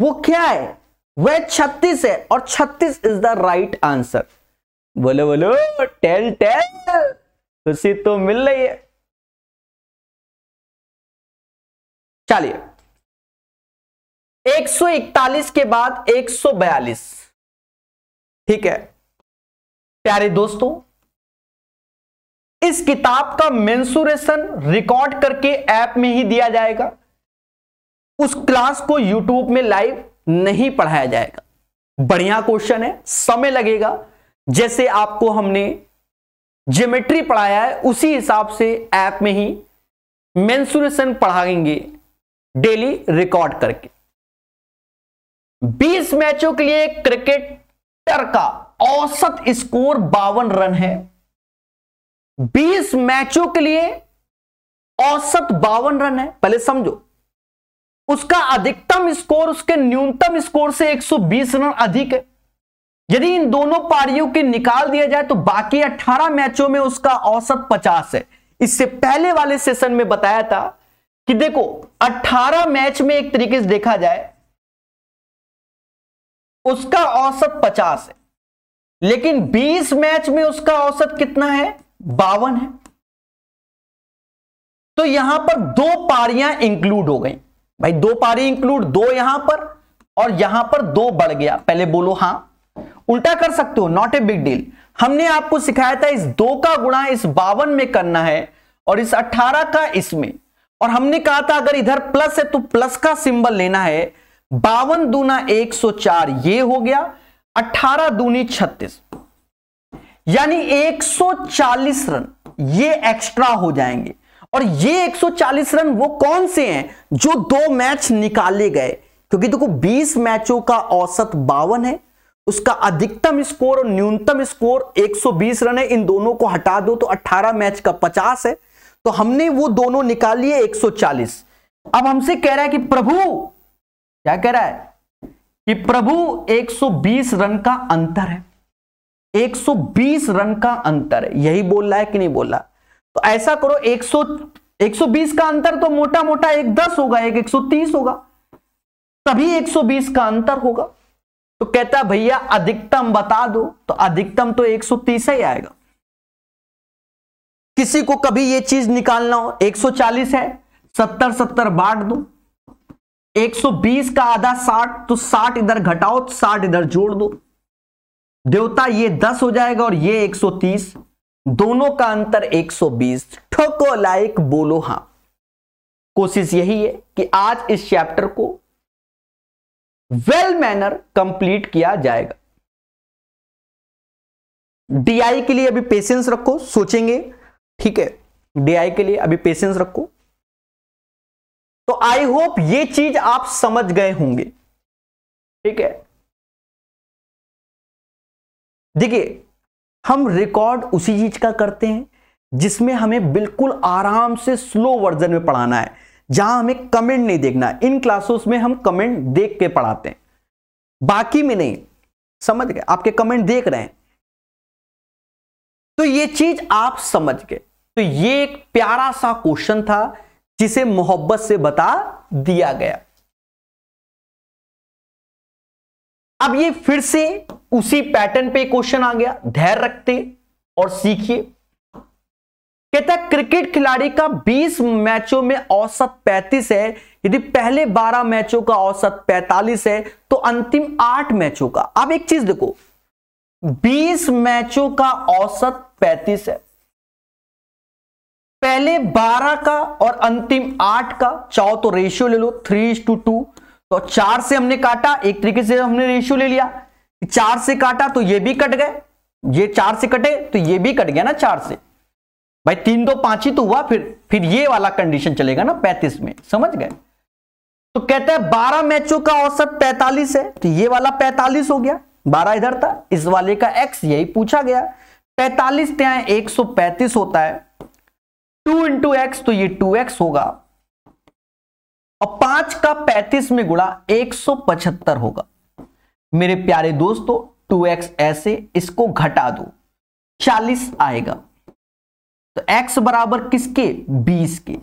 वो क्या है वह छत्तीस है और छत्तीस इज द राइट आंसर
बोलो बोलो टेल टेल खुशी तो मिल रही है चलिए 141 के बाद 142 ठीक है प्यारे दोस्तों इस किताब का मेंसुरेशन
रिकॉर्ड करके ऐप में ही दिया जाएगा उस क्लास को यूट्यूब में लाइव नहीं पढ़ाया जाएगा बढ़िया क्वेश्चन है समय लगेगा जैसे आपको हमने ज्योमेट्री पढ़ाया है उसी हिसाब से ऐप में ही मेंसुरेशन पढ़ाएंगे डेली रिकॉर्ड करके 20 मैचों के लिए क्रिकेटर का औसत स्कोर बावन रन है 20 मैचों के लिए औसत बावन रन है पहले समझो उसका अधिकतम स्कोर उसके न्यूनतम स्कोर से 120 रन अधिक है यदि इन दोनों पारियों के निकाल दिया जाए तो बाकी 18 मैचों में उसका औसत 50 है इससे पहले वाले सेशन में बताया था कि देखो 18 मैच में एक तरीके से देखा
जाए उसका औसत 50 है लेकिन 20 मैच में उसका औसत कितना है बावन है
तो यहां पर दो पारियां इंक्लूड हो गई भाई दो पारी इंक्लूड दो यहां पर और यहां पर दो बढ़ गया पहले बोलो हां उल्टा कर सकते हो नॉट ए बिग डील हमने आपको सिखाया था इस दो का गुणा इस बावन में करना है और इस अट्ठारह का इसमें और हमने कहा था अगर इधर प्लस है तो प्लस का सिंबल लेना है बावन दूना एक सौ चार ये हो गया अठारह दूनी छत्तीस यानी 140 रन ये एक्स्ट्रा हो जाएंगे और ये 140 रन वो कौन से हैं जो दो मैच निकाले गए क्योंकि देखो 20 मैचों का औसत बावन है उसका अधिकतम स्कोर और न्यूनतम स्कोर 120 रन है इन दोनों को हटा दो तो 18 मैच का 50 है तो हमने वो दोनों निकाल लिए 140 अब हमसे कह रहा है कि प्रभु क्या कह रहा है कि प्रभु 120 रन का अंतर है 120 रन का अंतर है यही बोल रहा है कि नहीं बोल रहा तो ऐसा करो 100 120 का अंतर तो मोटा मोटा एक दस होगा एक 130 होगा तभी 120 का अंतर होगा तो कहता भैया अधिकतम बता दो तो अधिकतम तो 130 ही आएगा किसी को कभी ये चीज निकालना हो 140 है 70 70 बांट दो 120 का आधा 60 तो 60 इधर घटाओ 60 तो इधर जोड़ दो देवता ये 10 हो जाएगा और ये 130 दोनों का अंतर 120 ठोको लाइक बोलो हां कोशिश यही है कि आज इस चैप्टर को वेल मैनर कंप्लीट किया जाएगा डीआई के लिए अभी पेशेंस रखो सोचेंगे ठीक है डीआई के
लिए अभी पेशेंस रखो तो आई होप ये चीज आप समझ गए होंगे ठीक है देखिए हम रिकॉर्ड उसी चीज का करते हैं जिसमें हमें बिल्कुल
आराम से स्लो वर्जन में पढ़ाना है जहां हमें कमेंट नहीं देखना है इन क्लासेस में हम कमेंट देख के पढ़ाते हैं बाकी में नहीं समझ गए आपके कमेंट देख रहे हैं तो ये चीज आप समझ गए तो ये एक प्यारा सा क्वेश्चन था जिसे मोहब्बत से बता दिया गया अब ये फिर से उसी पैटर्न पे क्वेश्चन आ गया धैर्य रखते और सीखिए कहता क्रिकेट खिलाड़ी का 20 मैचों में औसत 35 है यदि पहले 12 मैचों का औसत 45 है तो अंतिम 8 मैचों का अब एक चीज देखो 20 मैचों का औसत 35 है पहले 12 का और अंतिम 8 का चाहो तो रेशियो ले लो थ्री टू टू तो चार से हमने काटा एक तरीके से हमने रेशियो ले लिया चार से काटा तो ये भी कट गए ये चार से कटे तो ये भी कट गया ना चार से भाई तीन दो पांच ही तो हुआ फिर फिर ये वाला कंडीशन चलेगा ना पैंतीस में समझ गए तो कहता है बारह मैचों का औसत पैंतालीस है तो ये वाला पैंतालीस हो गया बारह इधर था इस वाले का एक्स यही पूछा गया पैतालीस त्या एक सौ पैंतीस होता है टू इंटू एक्स तो ये टू एक्स होगा और पांच का पैंतीस में गुणा एक सौ पचहत्तर होगा मेरे प्यारे दोस्तों टू एक्स ऐसे इसको घटा दो चालीस आएगा तो x बराबर किसके 20 के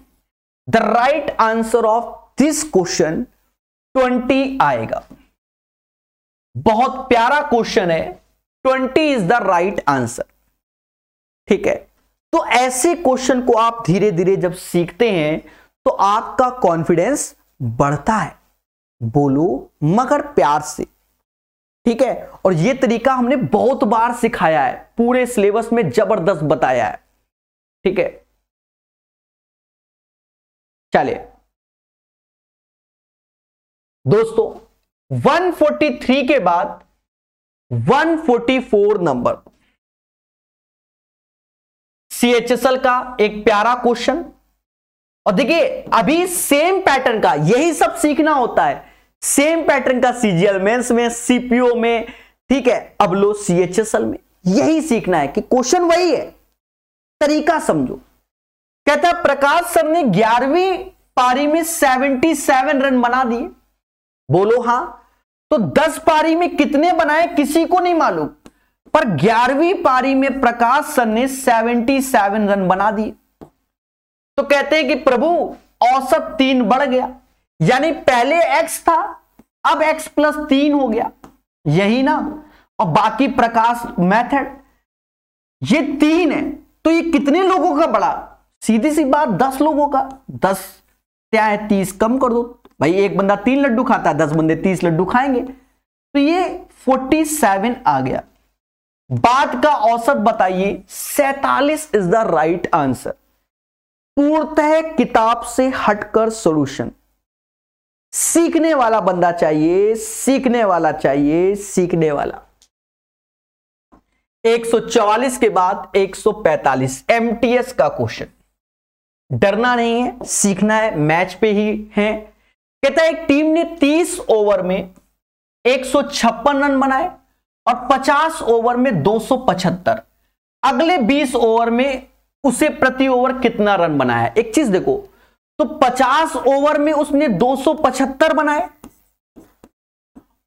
the right answer of this question 20 आएगा बहुत प्यारा क्वेश्चन है twenty is the right answer ठीक है तो ऐसे क्वेश्चन को आप धीरे धीरे जब सीखते हैं तो आपका कॉन्फिडेंस बढ़ता है बोलो मगर प्यार से ठीक है और यह तरीका हमने बहुत बार
सिखाया है पूरे सिलेबस में जबरदस्त बताया है ठीक है चलिए दोस्तों 143 के बाद 144
नंबर सीएचएसएल का एक प्यारा क्वेश्चन और देखिए अभी सेम पैटर्न का यही सब सीखना होता है सेम पैटर्न का सीजीएल मेंस में सीपीओ में ठीक है अब लो सी एच एस एल में यही सीखना है कि क्वेश्चन वही है तरीका समझो कहता है प्रकाश सर ने ग्यारहवीं पारी में 77 रन बना दिए बोलो हां तो दस पारी में कितने बनाए किसी को नहीं मालूम पर ग्यारहवीं पारी में प्रकाश सर ने 77 रन बना दिए तो कहते हैं कि प्रभु औसत तीन बढ़ गया यानी पहले एक्स था अब एक्स प्लस तीन हो गया यही ना और बाकी प्रकाश मेथड ये तीन है तो ये कितने लोगों का बढ़ा सीधी सी बात दस लोगों का दस क्या है तीस कम कर दो भाई एक बंदा तीन लड्डू खाता है दस बंदे तीस लड्डू खाएंगे तो ये फोर्टी सेवन आ गया बात का औसत बताइए सैतालीस इज द राइट आंसर पूर्णतः किताब से हटकर सॉल्यूशन सीखने वाला बंदा चाहिए सीखने वाला चाहिए सीखने वाला 144 के बाद 145 एमटीएस का क्वेश्चन डरना नहीं है सीखना है मैच पे ही है कहता है एक टीम ने 30 ओवर में एक रन बनाए और 50 ओवर में 275 अगले 20 ओवर में उसे प्रति ओवर कितना रन बनाया एक चीज देखो तो 50 ओवर में उसने 275 बनाए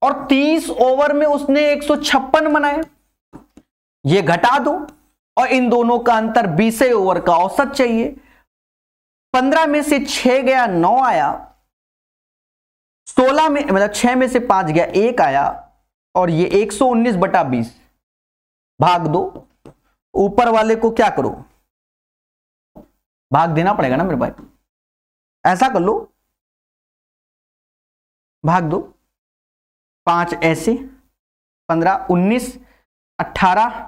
और 30 ओवर में उसने एक बनाए ये घटा दो और इन दोनों का अंतर बीस ओवर का औसत चाहिए 15 में से 6 गया 9 आया सोलह में मतलब छह में से पांच गया एक आया और ये एक सौ उन्नीस बटा बीस
भाग दो ऊपर वाले को क्या करो भाग देना पड़ेगा ना मेरे भाई ऐसा कर लो भाग दो पांच ऐसे पंद्रह उन्नीस अट्ठारह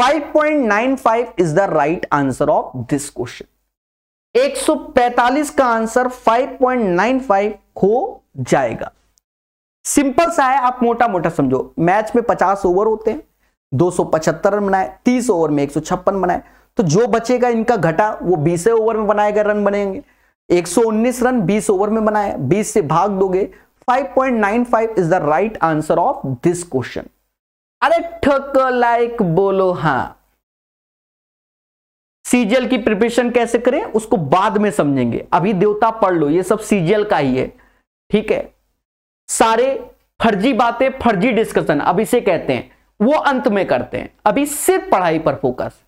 5.95 is the right answer of this
question 145 का आंसर 5.95 हो जाएगा सिंपल सा है आप मोटा मोटा समझो मैच में 50 ओवर होते हैं 275 रन बनाए तीस ओवर में एक बनाए तो जो बचेगा इनका घटा वो 20 ओवर में बनाए गए रन बनेंगे 119 रन 20 ओवर में बनाए 20 से भाग दोगे 5.95 is the right answer of this question अरे ठक लाइक बोलो हाँ सीजल की प्रिपरेशन कैसे करें उसको बाद में समझेंगे अभी देवता पढ़ लो ये सब सीजल का ही है ठीक है सारे फर्जी बातें फर्जी डिस्कशन अब इसे कहते हैं वो
अंत में करते हैं अभी सिर्फ पढ़ाई पर फोकस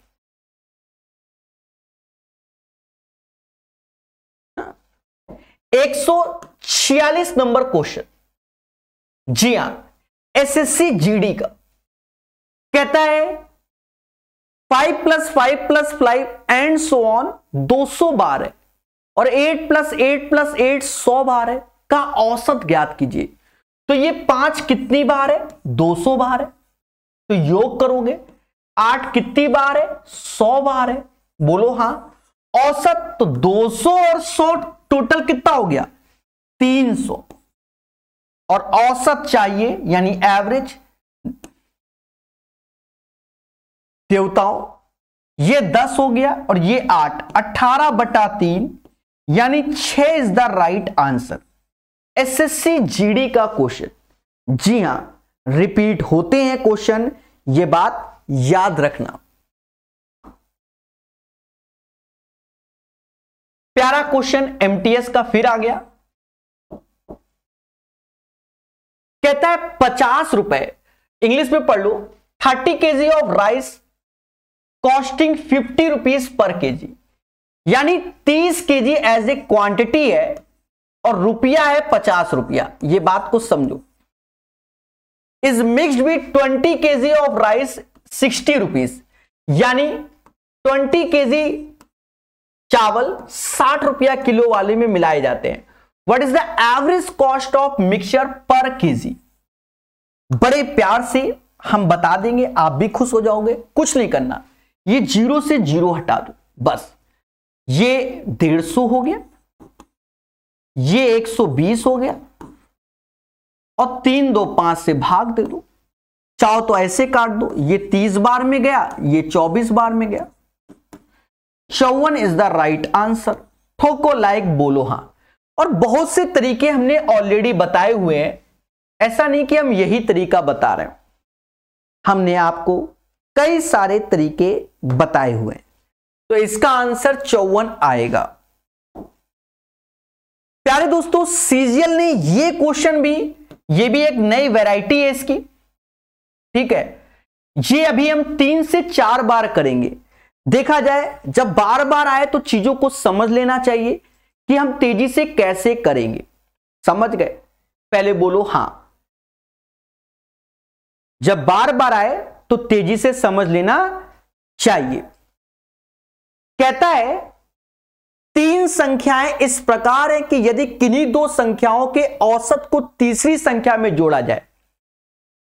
एक नंबर क्वेश्चन जी हां एसएससी जीडी का कहता है five plus five plus five and so on
दो सौ बार है और eight plus eight plus eight सौ बार है का औसत ज्ञात कीजिए तो ये पांच कितनी बार है दो सौ बार है तो योग करोगे आठ कितनी बार है सौ बार है बोलो हाँ औसत तो 200 और 100 टोटल कितना हो गया 300
और औसत चाहिए यानी एवरेज देवताओं ये दस हो गया और ये आठ
अठारह बटा तीन यानी छ is the right answer SSC GD का क्वेश्चन जी हां रिपीट होते हैं क्वेश्चन
ये बात याद रखना प्यारा क्वेश्चन एमटीएस का फिर आ गया कहता है पचास रुपए इंग्लिश में पढ़ लो
thirty K of rice costing fifty rupees per K जी यानी तीस के जी एज ए क्वांटिटी है और रुपया है पचास रुपया ये बात को समझो is mixed with twenty K G of rice sixty rupees यानी ट्वेंटी के जी चावल साठ रुपया किलो वाले में मिलाए जाते हैं what is the average cost of mixture per जी बड़े प्यार से हम बता देंगे आप भी खुश हो जाओगे कुछ नहीं करना ये जीरो से जीरो हटा दो बस ये डेढ़ सौ हो गया ये एक सौ बीस हो गया और तीन दो पांच से भाग दे दो चाहो तो ऐसे काट दो ये तीस बार में गया ये चौबीस बार में गया चौवन इज द राइट आंसर ठोको लाइक बोलो हां और बहुत से तरीके हमने ऑलरेडी बताए हुए हैं ऐसा नहीं कि हम यही तरीका बता रहे हैं हमने आपको कई सारे तरीके बताए हुए तो इसका आंसर चौवन आएगा प्यारे दोस्तों सीजीएल ने ये क्वेश्चन भी ये भी एक नई वैरायटी है इसकी ठीक है ये अभी हम तीन से चार बार करेंगे देखा जाए जब बार बार आए तो चीजों को समझ लेना चाहिए कि हम तेजी से कैसे करेंगे समझ गए
पहले बोलो हां जब बार बार आए तो तेजी से समझ लेना चाहिए कहता है
तीन संख्याएं इस प्रकार है कि यदि किन्हीं दो संख्याओं के औसत को तीसरी संख्या में जोड़ा जाए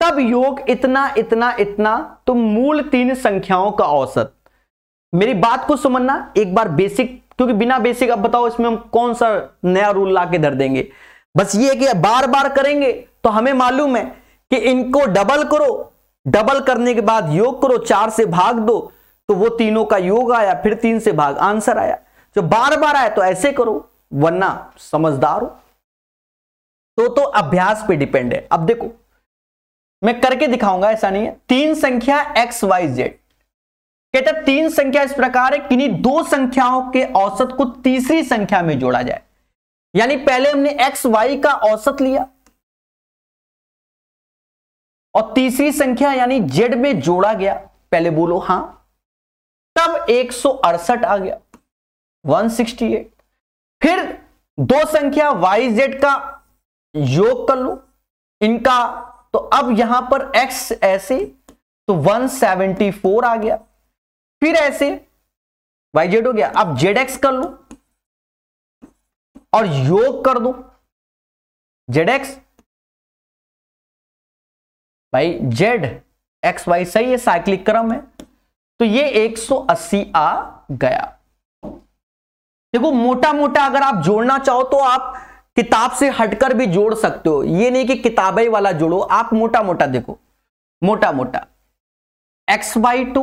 तब योग इतना इतना इतना तो मूल तीन संख्याओं का औसत मेरी बात को समझना एक बार बेसिक क्योंकि बिना बेसिक अब बताओ इसमें हम कौन सा नया रूल ला के धर देंगे बस ये कि बार बार करेंगे तो हमें मालूम है कि इनको डबल करो डबल करने के बाद योग करो चार से भाग दो तो वो तीनों का योग आया फिर तीन से भाग आंसर आया जो बार बार आए तो ऐसे करो वरना समझदार हो तो तो अभ्यास पे डिपेंड है अब देखो मैं करके दिखाऊंगा ऐसा नहीं है तीन संख्या एक्स वाई जेड कहता तीन संख्या इस प्रकार है किन्हीं दो संख्याओं के औसत को तीसरी संख्या में जोड़ा जाए यानी पहले हमने एक्स वाई का औसत लिया और तीसरी संख्या यानी जेड में जोड़ा गया पहले बोलो हां तब एक आ गया 168 फिर दो संख्या वाई जेड का योग कर लो इनका तो अब यहां पर x ऐसे तो 174 आ गया फिर ऐसे वाई जेड हो गया अब जेड
एक्स कर लो और योग कर दो जेड एक्स भाई जेड एक्स वाई
सही है साइक्लिक क्रम है तो ये 180 आ गया देखो मोटा मोटा अगर आप जोड़ना चाहो तो आप किताब से हटकर भी जोड़ सकते हो ये नहीं कि किताबें वाला जोड़ो आप मोटा मोटा देखो मोटा मोटा X by two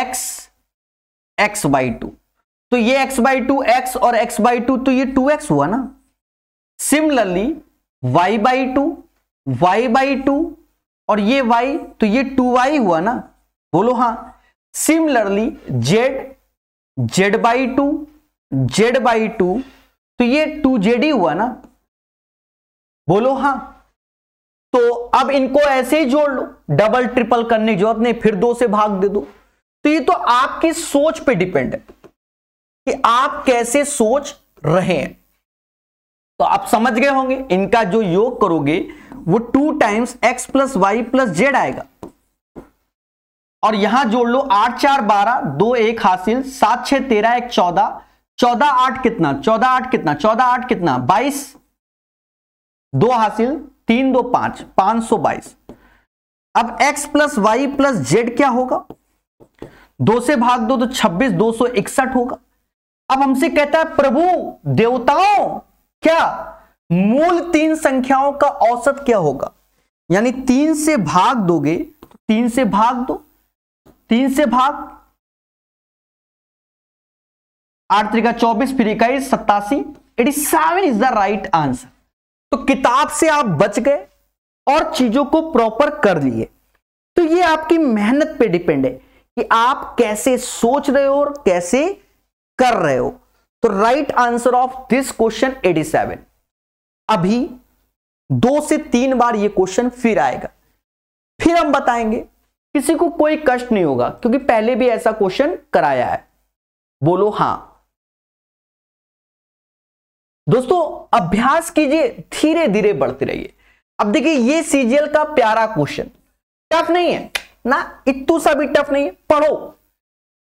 X X by two तो ये एक्स बाई टू एक्स और एक्स बाई टू तो ये टू एक्स हुआ ना similarly y by two Y by two और ये y तो ये टू वाई हुआ ना बोलो हां similarly Z Z by two Z by two तो ये टू जेड ही हुआ ना बोलो हां तो अब इनको ऐसे ही जोड़ लो डबल ट्रिपल करने जो अपने नहीं फिर दो से भाग दे दो तो ये तो आपकी सोच पे डिपेंड है कि आप कैसे सोच रहे हैं तो आप समझ गए होंगे इनका जो योग करोगे वो two times X plus Y plus Z आएगा और यहां जोड़ लो आठ चार बारह दो एक हासिल सात छह तेरह एक चौदह चौदह आठ कितना चौदह आठ कितना चौदह आठ कितना बाईस दो हासिल तीन दो पांच पांच सौ बाईस अब x plus Y plus Z क्या होगा दो से भाग दो तो छब्बीस दो सौ इकसठ होगा अब हमसे कहता है प्रभु देवताओं क्या मूल तीन संख्याओं का औसत क्या होगा यानी तीन से भाग दोगे तो तीन से भाग दो तीन से भाग आठ त्रिका चौबीस फिर इक्कीस सत्तासी eighty seven is the right answer तो किताब से आप बच गए और चीजों को प्रॉपर कर लिए तो ये आपकी मेहनत पे डिपेंड है कि आप कैसे सोच रहे हो और कैसे कर रहे हो तो right answer of this question 87 अभी दो से तीन बार ये क्वेश्चन फिर आएगा फिर हम बताएंगे किसी को कोई कष्ट नहीं होगा क्योंकि पहले भी ऐसा क्वेश्चन कराया है बोलो हां दोस्तों अभ्यास कीजिए धीरे धीरे बढ़ते रहिए अब देखिए ये सीजीएल का प्यारा क्वेश्चन टफ नहीं है ना इतू सा भी टफ नहीं है पढ़ो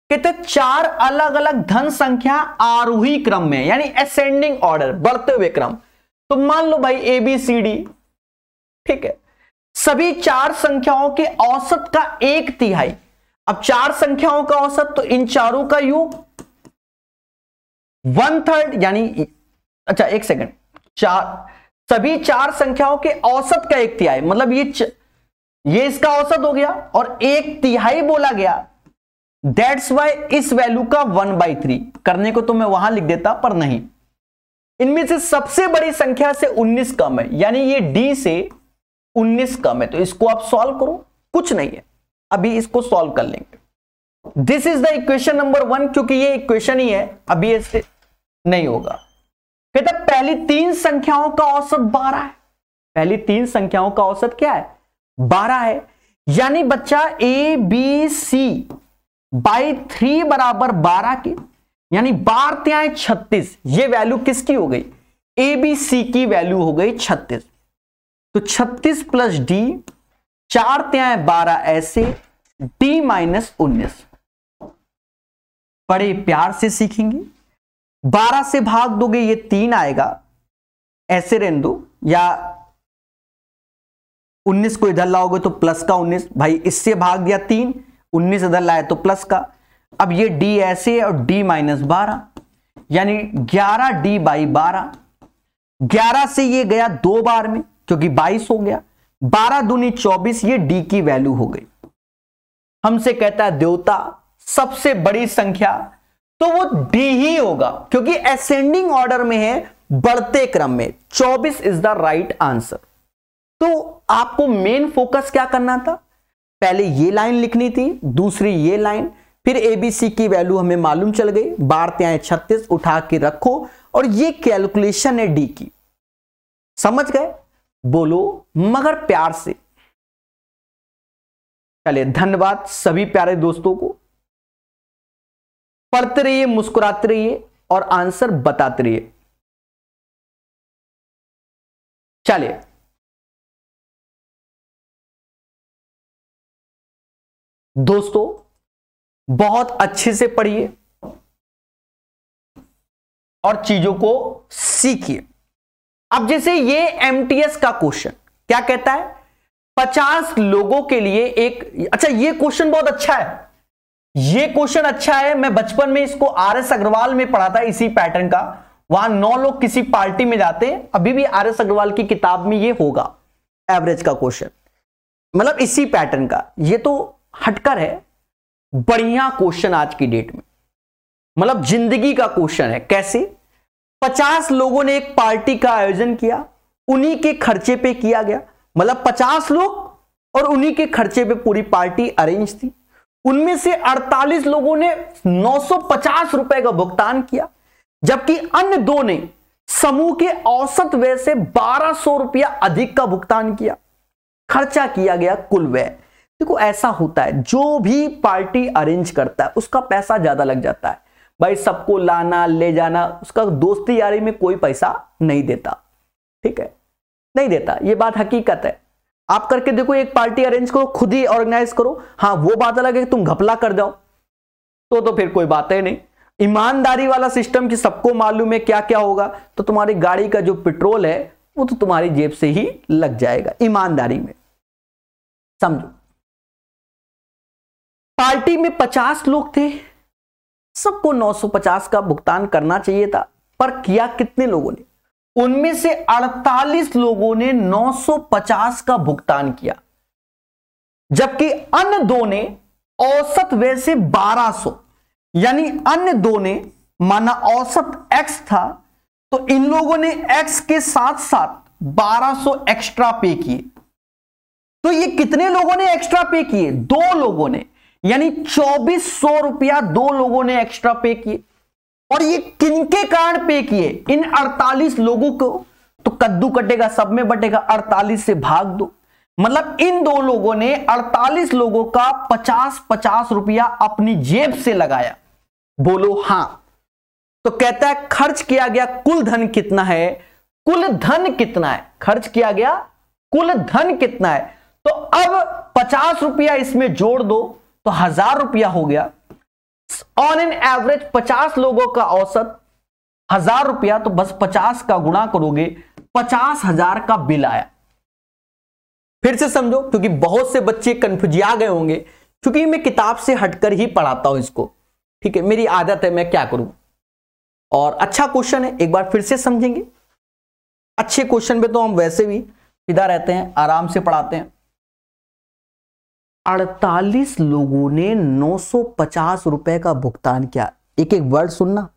कहते चार अलग अलग धन संख्या आरोही क्रम में यानी असेंडिंग ऑर्डर बढ़ते हुए क्रम तो मान लो भाई एबीसीडी ठीक है सभी चार संख्याओं के औसत का एक तिहाई अब चार संख्याओं का औसत तो इन चारों का यू वन थर्ड यानी अच्छा एक सेकंड चार सभी चार संख्याओं के औसत का एक तिहाई मतलब ये च, ये इसका औसत हो गया और एक तिहाई बोला गया दैट्स वाई इस वैल्यू का वन बाई थ्री करने को तो मैं वहां लिख देता पर नहीं इनमें से सबसे बड़ी संख्या से 19 कम है यानी ये d से 19 कम है तो इसको आप सॉल्व करो कुछ नहीं है अभी इसको सॉल्व कर लेंगे this is the equation number one क्योंकि ये इक्वेशन ही है अभी ऐसे नहीं होगा कहता पहली तीन संख्याओं का औसत बारह है पहली तीन संख्याओं का औसत क्या है बारह है यानी बच्चा A B C by three बराबर बारह के यानी बारह त्याय छत्तीस ये वैल्यू किसकी हो गई ए बी सी की वैल्यू हो गई छत्तीस तो 36 प्लस डी चार त्याय बारह ऐसे डी माइनस उन्नीस बड़े प्यार से सीखेंगे बारह से भाग दोगे ये तीन आएगा ऐसे रहने दो या उन्नीस को इधर लाओगे तो प्लस का उन्नीस भाई इससे भाग दिया तीन उन्नीस इधर लाया तो प्लस का अब ये डी ऐसे और डी माइनस बारह यानी ग्यारह डी बाई बारह ग्यारह से ये गया दो बार में क्योंकि 22 हो गया 12 दूनी 24 ये डी की वैल्यू हो गई हमसे कहता है देवता सबसे बड़ी संख्या तो वो डी ही होगा क्योंकि एसेंडिंग ऑर्डर में है बढ़ते क्रम में 24 इज द राइट आंसर तो आपको मेन फोकस क्या करना था पहले ये लाइन लिखनी थी दूसरी ये लाइन फिर एबीसी की वैल्यू हमें मालूम चल गई बार त्याय छत्तीस उठा के रखो और ये कैलकुलेशन है डी की समझ गए बोलो मगर प्यार से
चलिए धन्यवाद सभी प्यारे दोस्तों को पढ़ते रहिए मुस्कुराते रहिए और आंसर बताते रहिए चलिए दोस्तों बहुत अच्छे से पढ़िए और चीजों को सीखिए अब जैसे ये
एमटीएस का क्वेश्चन क्या कहता है पचास लोगों के लिए एक अच्छा ये क्वेश्चन बहुत अच्छा है ये क्वेश्चन अच्छा है मैं बचपन में इसको आर एस अग्रवाल में पढ़ा था इसी पैटर्न का वहां नौ लोग किसी पार्टी में जाते हैं अभी भी आर एस अग्रवाल की किताब में ये होगा एवरेज का क्वेश्चन मतलब इसी पैटर्न का ये तो हटकर है बढ़िया क्वेश्चन आज की डेट में मतलब जिंदगी का क्वेश्चन है कैसे पचास लोगों ने एक पार्टी का आयोजन किया उन्हीं के खर्चे पे किया गया मतलब पचास लोग और उन्हीं के खर्चे पे पूरी पार्टी अरेंज थी उनमें से 48 लोगों ने नौ रुपए का भुगतान किया जबकि अन्य दो ने समूह के औसत व्यय से 1200 रुपया अधिक का भुगतान किया खर्चा किया गया कुल व्यय देखो ऐसा होता है जो भी पार्टी अरेंज करता है उसका पैसा ज्यादा लग जाता है भाई सबको लाना ले जाना उसका दोस्ती यारी में कोई पैसा नहीं देता ठीक है नहीं देता ये बात हकीकत है आप करके देखो एक पार्टी अरेंज करो खुद ही ऑर्गेनाइज करो हाँ वो बात अलग है तुम घपला कर जाओ तो तो फिर कोई बात है नहीं ईमानदारी वाला सिस्टम कि सबको मालूम है क्या क्या होगा तो तुम्हारी गाड़ी का जो पेट्रोल है वो तो
तुम्हारी जेब से ही लग जाएगा ईमानदारी में समझो पार्टी में पचास लोग थे सबको 950
का भुगतान करना चाहिए था पर किया कितने लोगों ने उनमें से 48 लोगों ने 950 का भुगतान किया जबकि अन्य दो ने औसत वैसे 1200 यानी अन्य दो ने माना औसत एक्स था तो इन लोगों ने एक्स के साथ साथ 1200 एक्स्ट्रा पे किए तो ये कितने लोगों ने एक्स्ट्रा पे किए दो लोगों ने यानी चौबीस सौ रुपया दो लोगों ने एक्स्ट्रा पे किए और ये किनके कारण पे किए इन 48 लोगों को तो कद्दू कटेगा सब में बटेगा 48 से भाग दो मतलब इन दो लोगों ने 48 लोगों का 50 50 रुपया अपनी जेब से लगाया बोलो हां तो कहता है खर्च किया गया कुल धन कितना है कुल धन कितना है खर्च किया गया कुल धन कितना है तो अब पचास रुपया इसमें जोड़ दो तो हजार रुपया हो गया ऑन एन एवरेज पचास लोगों का औसत हजार रुपया तो बस पचास का गुणा करोगे पचास हजार का बिल आया फिर से समझो क्योंकि बहुत से बच्चे कंफ्यूजिया गए होंगे क्योंकि मैं किताब से हटकर ही पढ़ाता हूं इसको ठीक है मेरी आदत है मैं क्या करूं और अच्छा क्वेश्चन है एक बार फिर से समझेंगे अच्छे क्वेश्चन पे तो हम वैसे भी सीधा रहते हैं आराम से पढ़ाते हैं 48 लोगों ने 950 रुपए का भुगतान किया एक एक वर्ड सुनना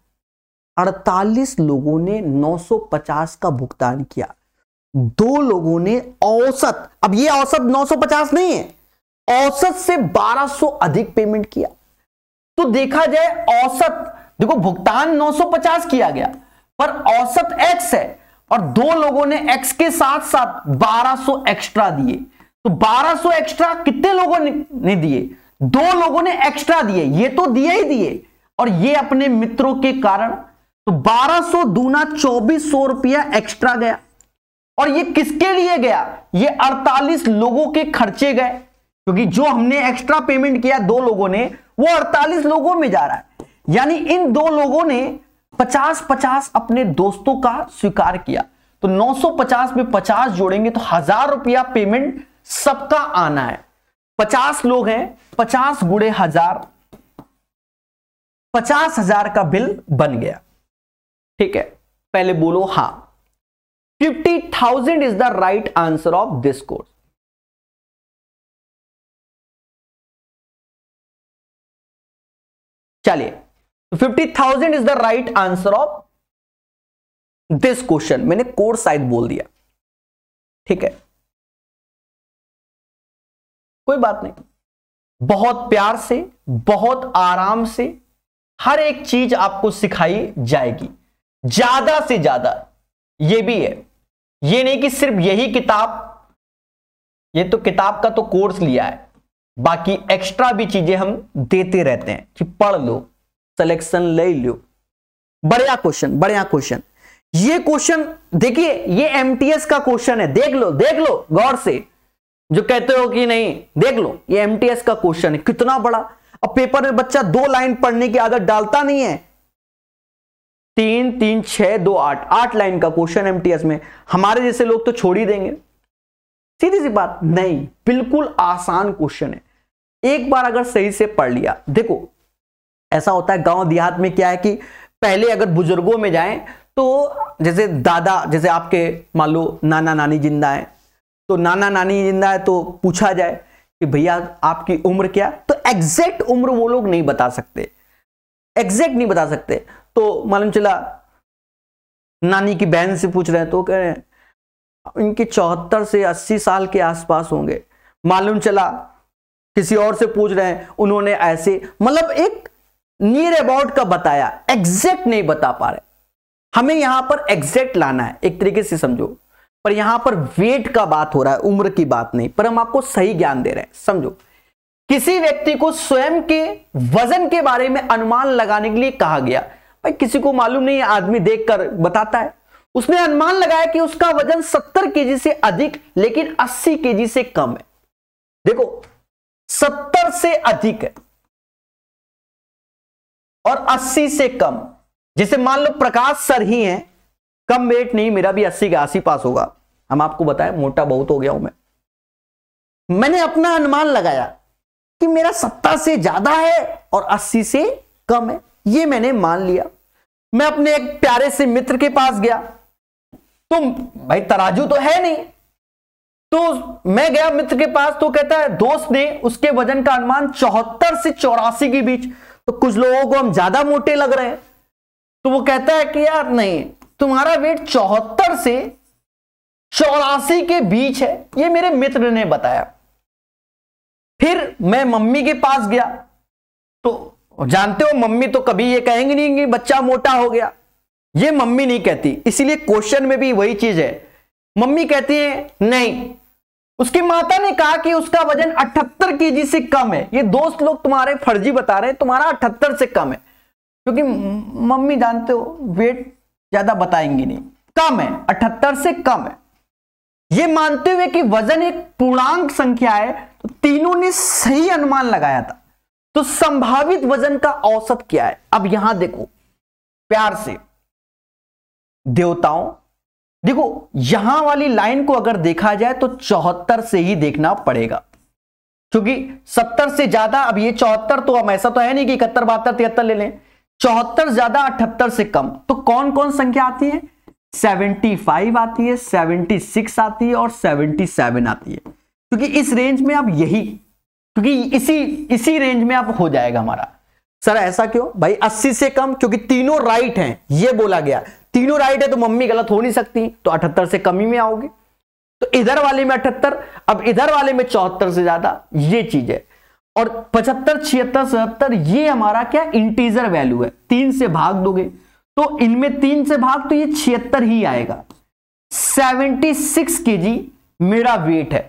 48 लोगों ने 950 का भुगतान किया दो लोगों ने औसत अब ये औसत 950 नहीं है औसत से 1200 अधिक पेमेंट किया तो देखा जाए औसत देखो भुगतान 950 किया गया पर औसत एक्स है और दो लोगों ने एक्स के साथ साथ 1200 एक्स्ट्रा दिए तो 1200 एक्स्ट्रा कितने लोगों ने दिए दो लोगों ने एक्स्ट्रा दिए ये तो दिए ही दिए और ये अपने मित्रों के कारण तो 1200 दूना चौबीस सौ रुपया एक्स्ट्रा गया और ये किसके लिए गया ये 48 लोगों के खर्चे गए क्योंकि जो हमने एक्स्ट्रा पेमेंट किया दो लोगों ने वो 48 लोगों में जा रहा है यानी इन दो लोगों ने 50-50 अपने दोस्तों का स्वीकार किया तो 950 में 50 जोड़ेंगे तो हजार रुपया पेमेंट सबका आना है पचास लोग हैं पचास गुड़े हजार पचास हजार का बिल
बन गया ठीक है पहले बोलो हा fifty thousand is the right answer of this course चलिए fifty thousand is the right answer of this question मैंने कोर्स शायद बोल दिया ठीक है कोई बात नहीं बहुत प्यार से बहुत आराम से हर एक चीज आपको
सिखाई जाएगी ज्यादा से ज्यादा ये भी है ये नहीं कि सिर्फ यही किताब ये तो किताब का तो कोर्स लिया है बाकी एक्स्ट्रा भी चीजें हम देते रहते हैं कि पढ़ लो सिलेक्शन ले लो बढ़िया क्वेश्चन बढ़िया क्वेश्चन ये क्वेश्चन देखिए ये एमटीएस का क्वेश्चन है देख लो देख लो गौर से जो कहते हो कि नहीं देख लो ये एमटीएस का क्वेश्चन है कितना बड़ा अब पेपर में बच्चा दो लाइन पढ़ने की आदत डालता नहीं है तीन तीन छह दो आठ आठ लाइन का क्वेश्चन एमटीएस में हमारे जैसे लोग तो छोड़ ही देंगे सीधी सी बात नहीं बिल्कुल आसान क्वेश्चन है एक बार अगर सही से पढ़ लिया देखो ऐसा होता है गांव देहात में क्या है कि पहले अगर बुजुर्गों में जाएं तो जैसे दादा जैसे आपके मान लो नाना नानी जिंदा है तो नाना नानी जिंदा है तो पूछा जाए कि भैया आपकी उम्र क्या तो एग्जैक्ट उम्र वो लोग नहीं बता सकते एग्जैक्ट नहीं बता सकते तो मालूम चला नानी की बहन से पूछ रहे हैं तो कह रहे हैं इनके चौहत्तर से अस्सी साल के आसपास होंगे मालूम चला किसी और से पूछ रहे हैं उन्होंने ऐसे मतलब एक नियर अबाउट का बताया एग्जैक्ट नहीं बता पा रहे हमें यहां पर एग्जैक्ट लाना है एक तरीके से समझो पर यहां पर वेट का बात हो रहा है उम्र की बात नहीं पर हम आपको सही ज्ञान दे रहे हैं समझो किसी व्यक्ति को स्वयं के वजन के बारे में अनुमान लगाने के लिए कहा गया भाई किसी को मालूम नहीं आदमी देखकर बताता है उसने अनुमान लगाया कि उसका वजन 70
केजी से अधिक लेकिन 80 केजी से कम है देखो 70 से अधिक है और 80 से कम
जैसे मान लो प्रकाश सर ही हैं कम वेट नहीं मेरा भी अस्सी के आसी पास होगा हम आपको बताएं मोटा बहुत हो गया हूं मैं मैंने अपना अनुमान लगाया कि मेरा सत्ता से ज्यादा है और अस्सी से कम है ये मैंने मान लिया मैं अपने एक प्यारे से मित्र के पास गया तो भाई तराजू तो है नहीं तो मैं गया मित्र के पास तो कहता है दोस्त ने उसके वजन का अनुमान चौहत्तर से चौरासी के बीच तो कुछ लोगों को हम ज्यादा मोटे लग रहे हैं तो वो कहता है कि यार नहीं तुम्हारा वेट चौहत्तर से चौरासी के बीच है ये मेरे मित्र ने बताया फिर मैं मम्मी के पास गया तो जानते हो मम्मी तो कभी ये कहेंगे नहीं कि बच्चा मोटा हो गया ये मम्मी नहीं कहती इसीलिए क्वेश्चन में भी वही चीज है मम्मी कहती है नहीं उसकी माता ने कहा कि उसका वजन अठहत्तर के से कम है ये दोस्त लोग तुम्हारे फर्जी बता रहे हैं तुम्हारा अठहत्तर से कम है
क्योंकि
मम्मी जानते हो वेट ज्यादा बताएंगे नहीं कम है अठहत्तर से कम है यह मानते हुए कि वजन एक पूर्णांक संख्या है तो तीनों ने सही अनुमान लगाया था तो संभावित वजन का औसत क्या है अब यहां देखो प्यार से देवताओं देखो यहां वाली लाइन को अगर देखा जाए तो चौहत्तर से ही देखना पड़ेगा क्योंकि सत्तर से ज्यादा अब ये चौहत्तर तो हम ऐसा तो है नहीं कि इकहत्तर बहत्तर तिहत्तर ले लें चौहत्तर ज्यादा अठहत्तर से कम तो कौन कौन संख्या आती है सेवेंटी फाइव आती है सिक्स आती है और सेवन आती है क्योंकि इस रेंज में आप यही क्योंकि इसी इसी रेंज में आप हो जाएगा हमारा सर ऐसा क्यों भाई अस्सी से कम क्योंकि तीनों राइट हैं ये बोला गया तीनों राइट है तो मम्मी गलत हो नहीं सकती तो अठहत्तर से कम ही में आओगे तो इधर वाले में अठहत्तर अब इधर वाले में चौहत्तर से ज्यादा ये चीज है और पचहत्तर छिहत्तर सतहत्तर ये हमारा क्या इंटीजर वैल्यू है तीन से भाग दोगे तो इनमें तीन से भाग तो ये छिहत्तर ही आएगा 76 सिक्स के जी मेरा वेट है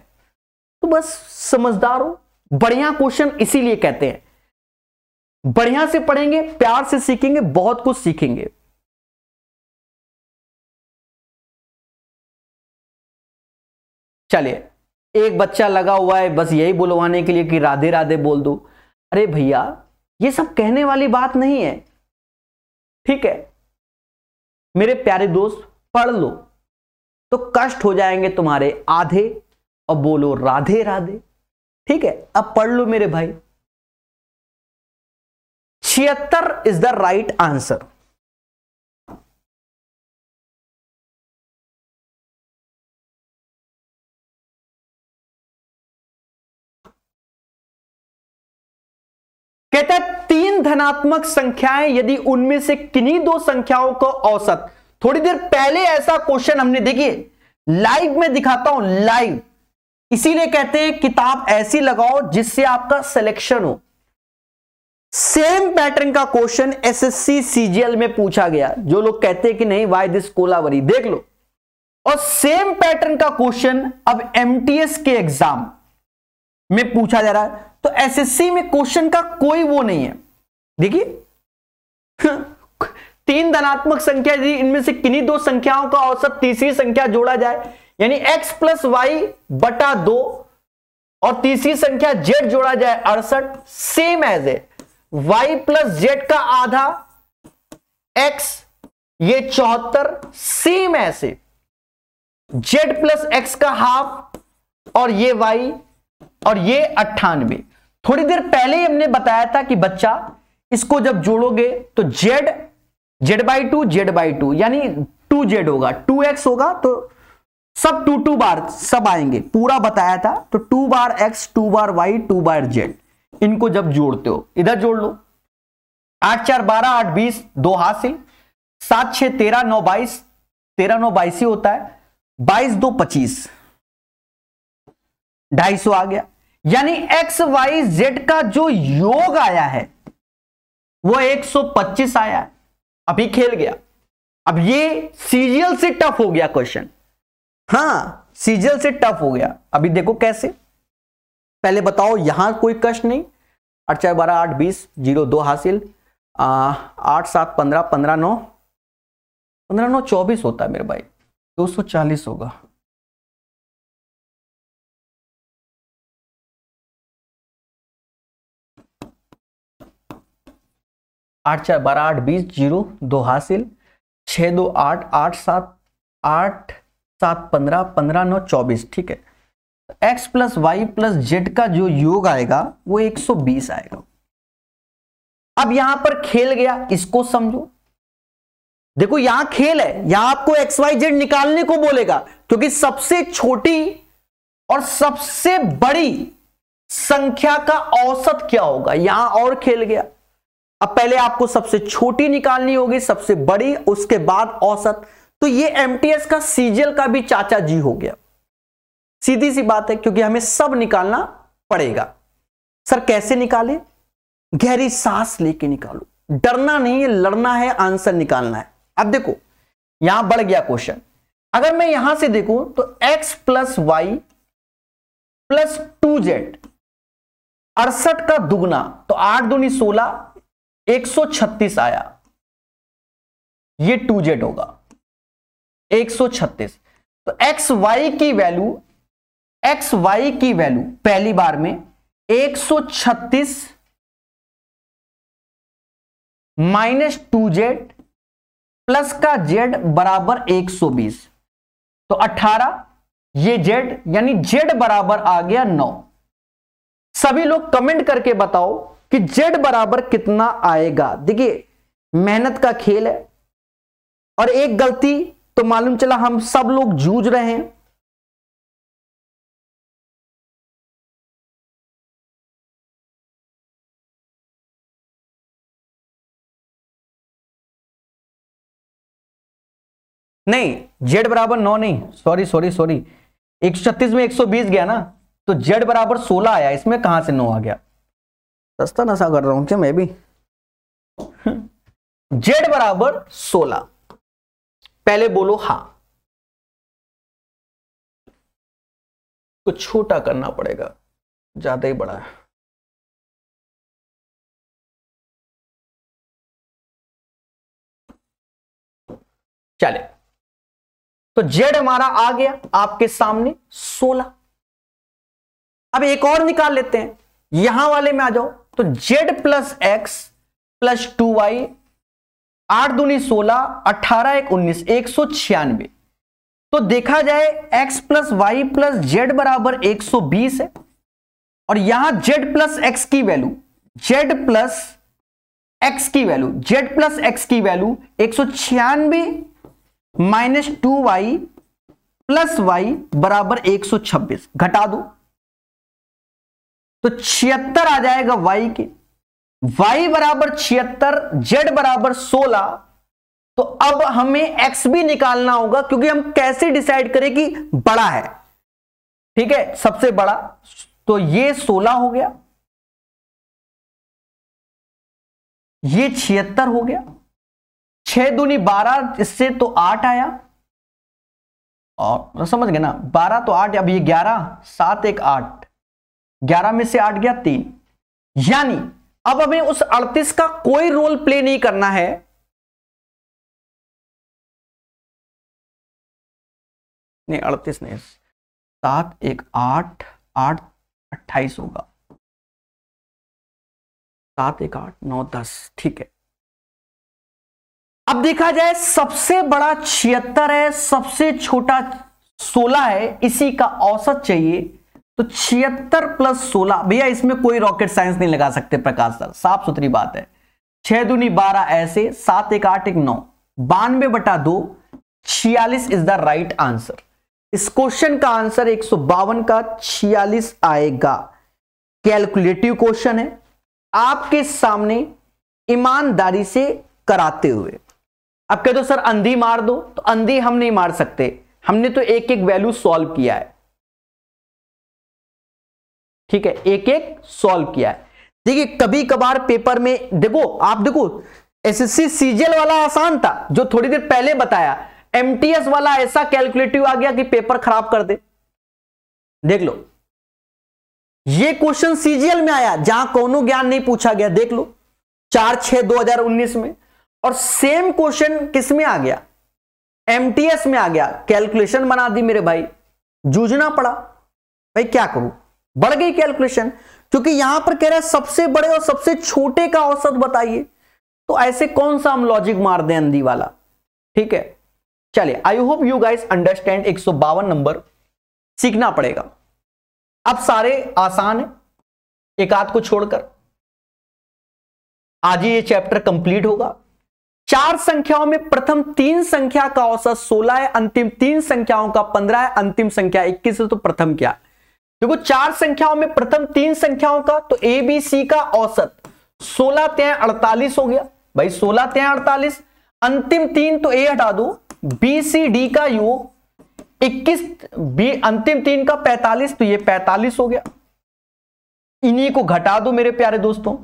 तो बस समझदार हो बढ़िया
क्वेश्चन इसीलिए कहते हैं बढ़िया से पढ़ेंगे प्यार से सीखेंगे बहुत कुछ सीखेंगे चलिए एक बच्चा लगा हुआ है बस यही बुलवाने के लिए कि राधे राधे
बोल दो अरे भैया ये सब कहने वाली बात नहीं है ठीक है मेरे प्यारे दोस्त पढ़ लो तो कष्ट हो जाएंगे तुम्हारे आधे और बोलो राधे राधे ठीक है अब पढ़ लो मेरे
भाई छिहत्तर इज द राइट आंसर कहता है तीन धनात्मक संख्याएं यदि उनमें से किन्हीं
दो संख्याओं का औसत थोड़ी देर पहले ऐसा क्वेश्चन हमने देखिए लाइव में दिखाता हूं लाइव इसीलिए कहते हैं किताब ऐसी लगाओ जिससे आपका सिलेक्शन हो सेम पैटर्न का क्वेश्चन एसएससी सीजीएल में पूछा गया जो लोग कहते हैं कि नहीं वाई दिस कोलावरी देख लो और सेम पैटर्न का क्वेश्चन अब एमटीएस के एग्जाम में पूछा जा रहा है तो एसएससी में क्वेश्चन का कोई वो नहीं है देखिए हाँ, तीन धनात्मक संख्या यदि इनमें से किन्हीं दो संख्याओं का औसत तीसरी संख्या जोड़ा जाए यानी x प्लस वाई बटा दो और तीसरी संख्या z जोड़ा जाए अड़सठ same as a y plus Z का आधा x ये चौहत्तर सेम ऐसे z प्लस एक्स का हाफ और ये y और ये अट्ठानवे थोड़ी देर पहले ही हमने बताया था कि बच्चा इसको जब जोड़ोगे तो Z Z by two Z by two यानी टू जेड होगा टू एक्स होगा तो सब टू टू बार सब आएंगे पूरा बताया था तो टू बार एक्स टू बार वाई टू बार जेड इनको जब जोड़ते हो इधर जोड़ लो आठ चार बारह आठ बीस दो हासिल सात छह तेरह नौ बाईस तेरह नौ बाईस ही होता है बाईस दो पच्चीस ढाई सौ आ गया यानी एक्स वाई जेड का जो योग आया है वो 125 आया है अभी खेल गया अब ये सीजियल से टफ हो गया क्वेश्चन हाँ सीजियल से टफ हो गया अभी देखो कैसे पहले बताओ यहां कोई कष्ट नहीं आठ चार बारह आठ बीस जीरो दो हासिल आठ सात पंद्रह पंद्रह
नौ पंद्रह नौ चौबीस होता है मेरे भाई दो सौ चालीस होगा आठ चार बारह आठ बीस जीरो
दो हासिल छः दो आठ आठ सात आठ सात पंद्रह पंद्रह नौ चौबीस ठीक है X plus Y plus Z का जो योग आएगा वो एक सौ बीस आएगा अब यहां पर खेल गया इसको समझो देखो यहां खेल है यहां आपको एक्स वाई जेड निकालने को बोलेगा क्योंकि सबसे छोटी और सबसे बड़ी संख्या का औसत क्या होगा यहां और खेल गया अब पहले आपको सबसे छोटी निकालनी होगी सबसे बड़ी उसके बाद औसत तो ये एमटीएस का सीजीएल का भी चाचा जी हो गया सीधी सी बात है क्योंकि हमें सब निकालना पड़ेगा सर कैसे निकाले गहरी सांस लेके निकालो डरना नहीं है लड़ना है आंसर निकालना है अब देखो यहां बढ़ गया क्वेश्चन अगर मैं यहां से देखूं तो x plus Y plus two Z अड़सठ का दुगना तो आठ दूनी सोलह 136 आया ये टू जेड होगा 136 तो एक्स वाई
की वैल्यू एक्स वाई की वैल्यू पहली बार में 136 माइनस टू जेड प्लस का जेड बराबर 120 तो 18
ये जेड यानी जेड बराबर आ गया 9 सभी लोग कमेंट करके बताओ कि जेड बराबर कितना आएगा देखिए मेहनत का खेल है
और एक गलती तो मालूम चला हम सब लोग जूझ रहे हैं नहीं जेड बराबर नौ नहीं सॉरी सॉरी सॉरी
एक में 120 गया ना तो जेड बराबर सोलह आया इसमें कहां से नौ आ गया
सस्ता नशा कर रहा हूं क्या मैं भी जेड बराबर सोलह पहले बोलो हा कुछ तो छोटा करना पड़ेगा ज्यादा ही बड़ा है चले तो जेड हमारा आ गया आपके
सामने सोलह अब एक और निकाल लेते हैं यहां वाले में आ जाओ तो Z plus X plus two Y आठ दूनी सोलह अठारह एक उन्नीस एक सौ छियानवे तो देखा जाए x plus Y plus Z बराबर एक सौ बीस है और यहां z प्लस एक्स की वैल्यू z प्लस एक्स की वैल्यू z प्लस एक्स की वैल्यू एक सौ छियानवे minus two Y plus Y बराबर एक सौ छब्बीस घटा दो तो छिहत्तर आ जाएगा वाई के वाई बराबर छिहत्तर जेड बराबर सोलह तो अब हमें एक्स भी निकालना होगा क्योंकि हम कैसे डिसाइड करें कि बड़ा
है ठीक है सबसे बड़ा तो ये सोलह हो गया ये छिहत्तर हो गया छह दूनी बारह इससे तो आठ आया और समझ गए ना
बारह तो आठ अब ये ग्यारह सात एक आठ ग्यारह में से आठ गया तीन
यानी अब हमें उस अड़तीस का कोई रोल प्ले नहीं करना है नहीं अड़तीस नहीं सात एक आठ आठ अट्ठाईस होगा सात एक आठ नौ दस ठीक है
अब देखा जाए सबसे बड़ा छिहत्तर है सबसे छोटा सोलह है इसी का औसत चाहिए तो छिहत्तर प्लस सोलह भैया इसमें कोई रॉकेट साइंस नहीं लगा सकते प्रकाश सर साफ सुथरी बात है छह दुनी बारह ऐसे सात एक आठ एक नौ बानवे बटा दो छियालीस इज द राइट आंसर इस क्वेश्चन का आंसर एक सौ बावन का छियालीस आएगा कैलकुलेटिव क्वेश्चन है आपके सामने ईमानदारी से कराते हुए अब कह दो सर अंधी मार दो तो अंधी हम नहीं मार सकते हमने तो एक एक वैल्यू सॉल्व किया है ठीक है एक एक सॉल्व किया है देखिए कभी कभार पेपर में देखो आप देखो एसएससी सीजीएल वाला आसान था जो थोड़ी देर पहले बताया एमटीएस वाला ऐसा कैलकुलेटिव आ गया कि पेपर खराब कर दे देख लो ये क्वेश्चन सीजीएल में आया जहां कौन ज्ञान नहीं पूछा गया देख लो चार छह दो हजार उन्नीस में और सेम क्वेश्चन किस में आ गया एमटीएस में आ गया कैलकुलेशन बना दी मेरे भाई जूझना पड़ा भाई क्या करूं बढ़ गई कैलकुलेशन क्योंकि यहां पर कह रहा है सबसे बड़े और सबसे छोटे का औसत बताइए तो ऐसे कौन सा हम लॉजिक मार दें अंधी वाला ठीक है चलिए I hope you guys understand एक नंबर
सीखना पड़ेगा अब सारे आसान है एक आध को छोड़कर आज ही ये चैप्टर कंप्लीट होगा चार संख्याओं
में प्रथम तीन संख्या का औसत 16 है अंतिम तीन संख्याओं का 15 है अंतिम संख्या 21 है तो प्रथम क्या है देखो चार संख्याओं में प्रथम तीन संख्याओं का तो ए बी सी का औसत सोलह तय अड़तालीस हो गया भाई सोलह तय अड़तालीस अंतिम तीन तो ए हटा दो बी सी डी का योग इक्कीस बी अंतिम तीन का पैतालीस तो ये पैतालीस हो गया इन्हीं को घटा दो मेरे प्यारे दोस्तों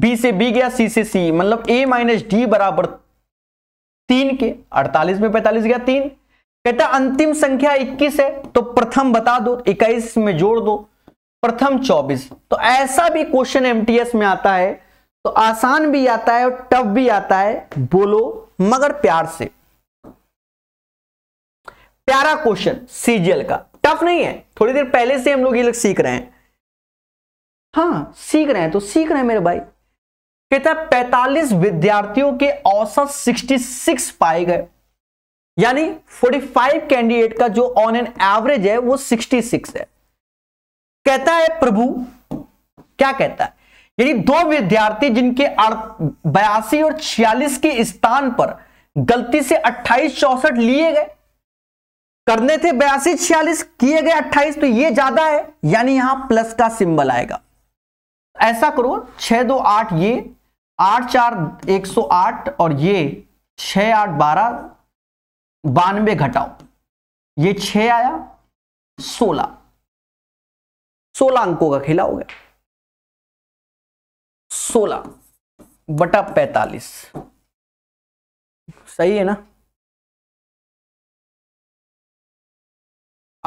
बी से बी गया सी से सी मतलब ए माइनस डी बराबर तीन के अड़तालीस में पैतालीस गया तीन कहता अंतिम संख्या 21 है तो प्रथम बता दो 21 में जोड़ दो प्रथम 24 तो ऐसा भी क्वेश्चन एमटीएस में आता है तो आसान भी आता है और टफ भी आता है बोलो मगर प्यार से प्यारा क्वेश्चन सीजीएल का टफ नहीं है थोड़ी देर पहले से हम लोग ये लोग सीख रहे हैं हाँ सीख रहे हैं तो सीख रहे हैं मेरे भाई कहता है पैतालीस विद्यार्थियों के औसत 66 पाए गए यानी 45 कैंडिडेट का जो ऑन एन एवरेज है वो 66 है कहता है प्रभु क्या कहता है यानी दो विद्यार्थी जिनके बयासी और छियालीस के स्थान पर गलती से अट्ठाईस चौसठ लिए गए करने थे बयासी छियालीस किए गए 28 तो ये ज्यादा है यानी यहां प्लस का सिंबल आएगा ऐसा करो छह दो आठ ये आठ चार एक सौ आठ और ये
छह आठ बारह बानवे घटाओ ये छह आया सोलह सोलह अंकों का खेला हो गया सोलह बटा पैतालीस सही है ना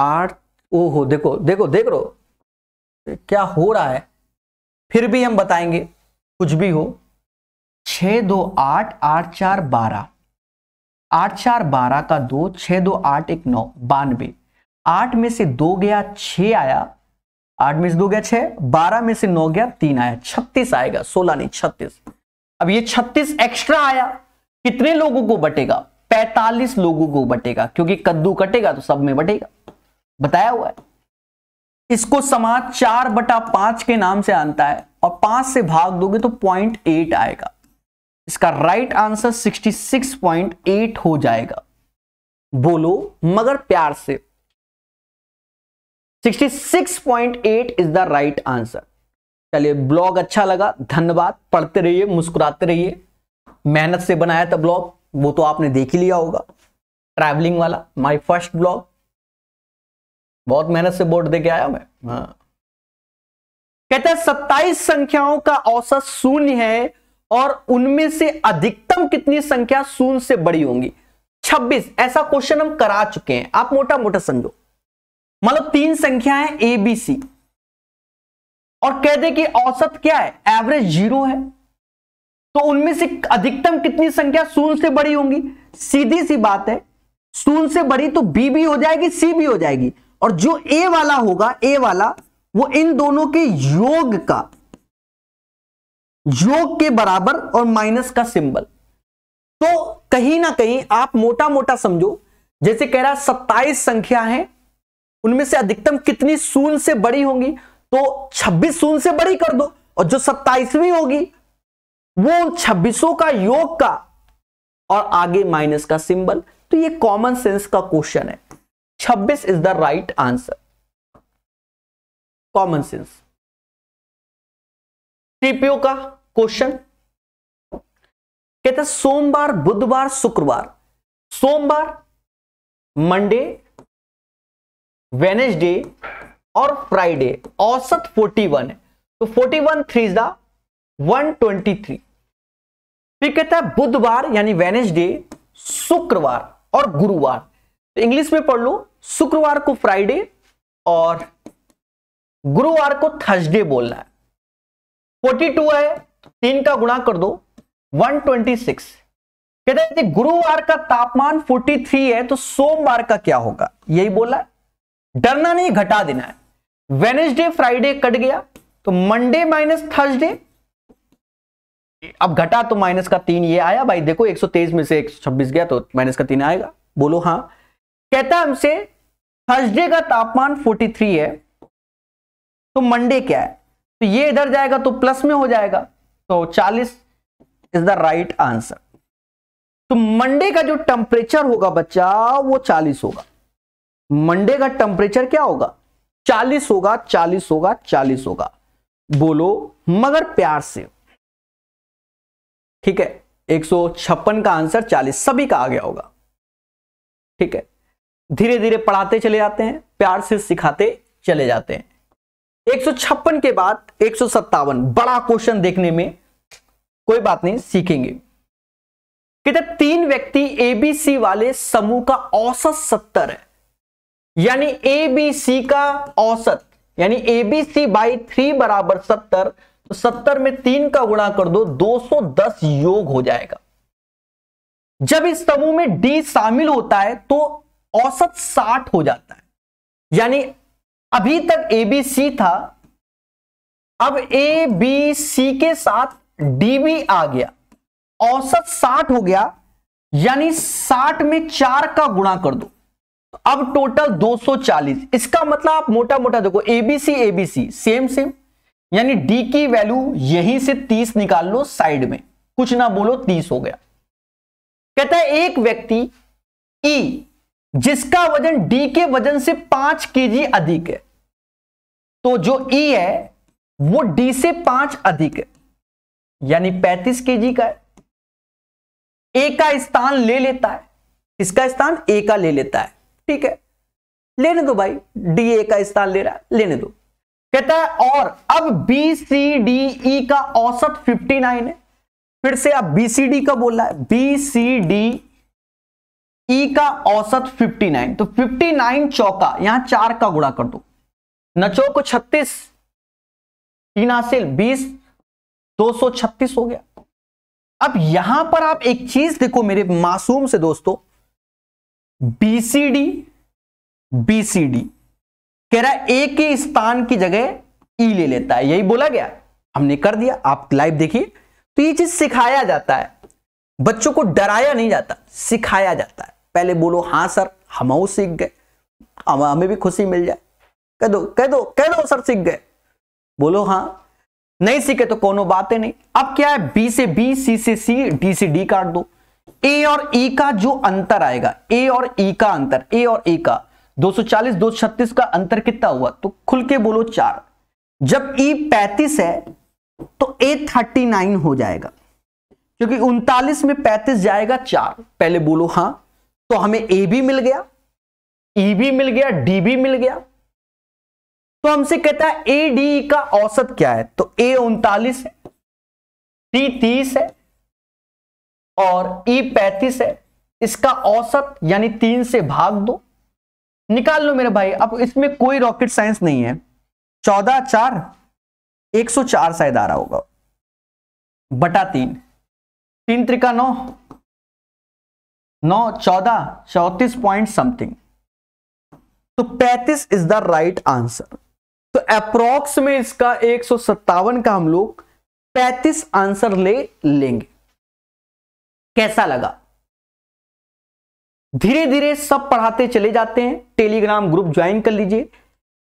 आठ ओहो देखो देखो देख रो क्या हो रहा है फिर भी
हम बताएंगे कुछ भी हो छ दो आठ आठ चार बारह आठ चार बारह का दो छह दो आठ एक नौ बानवे आठ में से दो गया छ आया आठ में से दो गया छह बारह में से नौ गया तीन आया छत्तीस आएगा सोलह नहीं छत्तीस अब ये छत्तीस एक्स्ट्रा आया कितने लोगों को बटेगा पैतालीस लोगों को बटेगा क्योंकि कद्दू कटेगा तो सब में बटेगा बताया हुआ है इसको समाज चार बटा पांच के नाम से आता है और पांच से भाग दोगे तो पॉइंट एट आएगा इसका राइट आंसर 66.8 हो जाएगा बोलो मगर प्यार से 66.8 इज द राइट आंसर चलिए ब्लॉग अच्छा लगा धन्यवाद पढ़ते रहिए मुस्कुराते रहिए मेहनत से बनाया था ब्लॉग वो तो आपने देख ही लिया होगा ट्रैवलिंग वाला माय फर्स्ट ब्लॉग बहुत मेहनत से बोर्ड देके आया मैं हाँ कहते हैं सत्ताईस संख्याओं का औसत शून्य है और उनमें से अधिकतम कितनी संख्या शून्य से बड़ी होंगी 26 ऐसा क्वेश्चन हम करा चुके हैं आप मोटा मोटा समझो मतलब तीन संख्या है ए बी सी और कह दे कि औसत क्या है एवरेज जीरो है तो उनमें से अधिकतम कितनी संख्या शून्य से बड़ी होंगी सीधी सी बात है शून्य से बड़ी तो बी भी हो जाएगी सी भी हो जाएगी और जो ए वाला होगा ए वाला वो इन दोनों के योग का योग के बराबर और माइनस का सिंबल तो कहीं ना कहीं आप मोटा मोटा समझो जैसे कह रहा सत्ताईस संख्या है उनमें से अधिकतम कितनी शून्य से बड़ी होंगी तो छब्बीस शून्य से बड़ी कर दो और जो सत्ताईसवीं होगी वो उन छब्बीसों का योग का और आगे माइनस का सिंबल तो ये कॉमन सेंस का क्वेश्चन है छब्बीस is the right
answer common sense TPO का क्वेश्चन कहता सोमवार बुधवार शुक्रवार सोमवार मंडे
वेनेसडे और फ्राइडे औसत 41 है तो 41 वन थ्री द वन फिर कहता है बुधवार यानी वेनेसडे शुक्रवार और गुरुवार तो इंग्लिश में पढ़ लो शुक्रवार को फ्राइडे और गुरुवार को थर्सडे बोलना है 42 है तीन का गुणा कर दो 126 कहते हैं गुरुवार का तापमान 43 है तो सोमवार का क्या होगा यही बोला डरना नहीं घटा देना है वेनेसडे फ्राइडे कट गया तो मंडे माइनस थर्सडे अब घटा तो माइनस का तीन ये आया भाई देखो 123 में से 126 गया तो माइनस का तीन आएगा बोलो हां कहता है हमसे थर्सडे का तापमान 43 है तो मंडे क्या है तो ये इधर जाएगा तो प्लस में हो जाएगा तो 40 इज द राइट आंसर तो मंडे का जो टेम्परेचर होगा बच्चा वो 40 होगा मंडे का टेम्परेचर क्या होगा 40 होगा 40 होगा 40 होगा बोलो मगर प्यार से ठीक है एक का आंसर 40 सभी का आ गया होगा ठीक है धीरे धीरे पढ़ाते चले जाते हैं प्यार से सिखाते चले जाते हैं एक के बाद एक बड़ा क्वेश्चन देखने में कोई बात नहीं सीखेंगे कितने तीन व्यक्ति एबीसी वाले समूह का औसत सत्तर है यानी एबीसी का औसत यानी एबीसी बाई थ्री बराबर सत्तर तो सत्तर में तीन का गुणा कर दो 210 योग हो जाएगा जब इस समूह में डी शामिल होता है तो औसत 60 हो जाता है यानी अभी तक ए बी सी था अब ए बी सी के साथ डी बी आ गया औसत साठ हो गया यानी साठ में चार का गुणा कर दो अब टोटल 240 इसका मतलब आप मोटा मोटा देखो एबीसी एबीसी सेम सेम यानी डी की वैल्यू यहीं से 30 निकाल लो साइड में कुछ ना बोलो 30 हो गया कहता है एक व्यक्ति ई e, जिसका वजन डी के वजन से पांच केजी अधिक है तो जो ई e है वो डी से पांच अधिक है यानी पैंतीस के जी का है ए का स्थान ले लेता है इसका स्थान ए का ले लेता है ठीक है लेने दो भाई डी ए का स्थान ले रहा है लेने दो कहता है और अब बी सी डी ई का औसत 59 है फिर से अब बी सी डी का बोल रहा है बी सी डी ई का औसत 59 तो 59 चौका यहां चार का गुणा कर दो नचो को छत्तीस तीन हासिल बीस दो सौ छत्तीस हो गया अब यहां पर आप एक चीज देखो मेरे मासूम से दोस्तों बीसीडी बीसीडी कह रहा है ए के स्थान की जगह ई e ले लेता है यही बोला गया हमने कर दिया आप लाइव देखिए तो ये चीज सिखाया जाता है बच्चों को डराया नहीं जाता सिखाया जाता है पहले बोलो हाँ सर हम सीख गए हमें भी खुशी मिल जाए कह दो कह दो कह दो सर सीख गए बोलो हाँ नहीं सीखे तो कोनो बातें नहीं अब क्या है बी से बी सी से सी डी से डी काट दो ए और ई e का जो अंतर आएगा ए और ई e का अंतर ए और ई e का 240 236 का अंतर कितना हुआ तो खुल के बोलो चार जब ई e पैतीस है तो ए थर्टी नाइन हो जाएगा क्योंकि उनतालीस में पैतीस जाएगा चार पहले बोलो हाँ तो हमें ए भी मिल गया ई e भी मिल गया डी भी मिल गया तो हमसे कहता है ए डी e का औसत क्या है तो ए उनतालीस है डी तीस है और ई e पैंतीस है इसका औसत यानी तीन से भाग दो निकाल लो मेरे भाई अब इसमें
कोई रॉकेट साइंस नहीं है चौदह चार एक सौ चार शायद आ रहा होगा बटा तीन तीन त्रिका नौ नौ चौदह चौतीस पॉइंट समथिंग तो पैंतीस
इज द राइट आंसर तो अप्रोक्स में इसका एक का हम लोग 35 आंसर ले लेंगे कैसा लगा धीरे धीरे सब पढ़ाते चले जाते हैं टेलीग्राम ग्रुप ज्वाइन कर लीजिए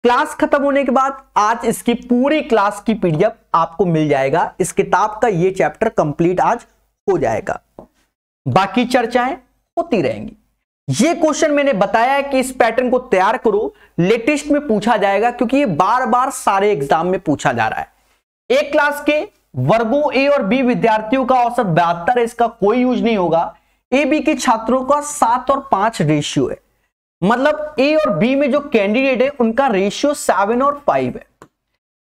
क्लास खत्म होने के बाद आज इसकी पूरी क्लास की पीडीएफ आपको मिल जाएगा इस किताब का ये चैप्टर कंप्लीट आज हो जाएगा बाकी चर्चाएं होती रहेंगी ये क्वेश्चन मैंने बताया है कि इस पैटर्न को तैयार करो लेटेस्ट में पूछा जाएगा क्योंकि ये बार बार सारे एग्जाम में पूछा जा रहा है एक क्लास के वर्गों ए और बी विद्यार्थियों का औसत बहत्तर इसका कोई यूज नहीं होगा ए बी के छात्रों का सात और पांच रेशियो है मतलब ए और बी में जो कैंडिडेट है उनका रेशियो सेवन और फाइव है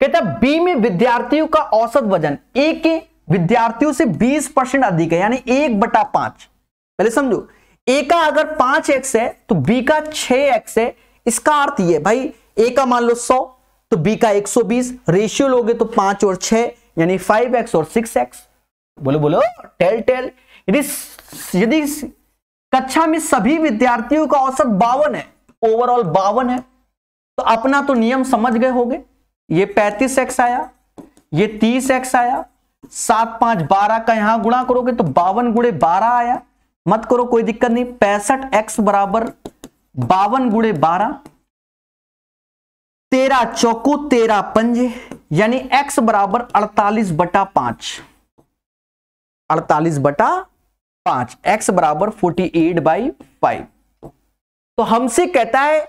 कहता बी में विद्यार्थियों का औसत वजन ए के विद्यार्थियों से बीस परसेंट अधिक है यानी एक बटा पांच पहले समझो ए का अगर पांच एक्स है तो बी का छह एक्स है इसका अर्थ ये भाई ए का मान लो सौ तो बी का एक सौ बीस रेशियो लोगे तो पांच और छह यानी फाइव एक्स और सिक्स एक्स बोलो बोलो टेल टेल यदि यदि कक्षा में सभी विद्यार्थियों का औसत बावन है ओवरऑल बावन है तो अपना तो नियम समझ गए होंगे ये पैंतीस एक्स आया ये तीस एक्स आया सात पांच बारह का यहां गुणा करोगे तो बावन गुड़े बारह आया मत करो कोई दिक्कत नहीं पैंसठ एक्स बराबर बावन गुड़े बारह तेरह चौको तेरह पंजे यानी एक्स बराबर अड़तालीस बटा पांच अड़तालीस बटा पांच एक्स बराबर फोर्टी एट बाई फाइव तो हमसे कहता है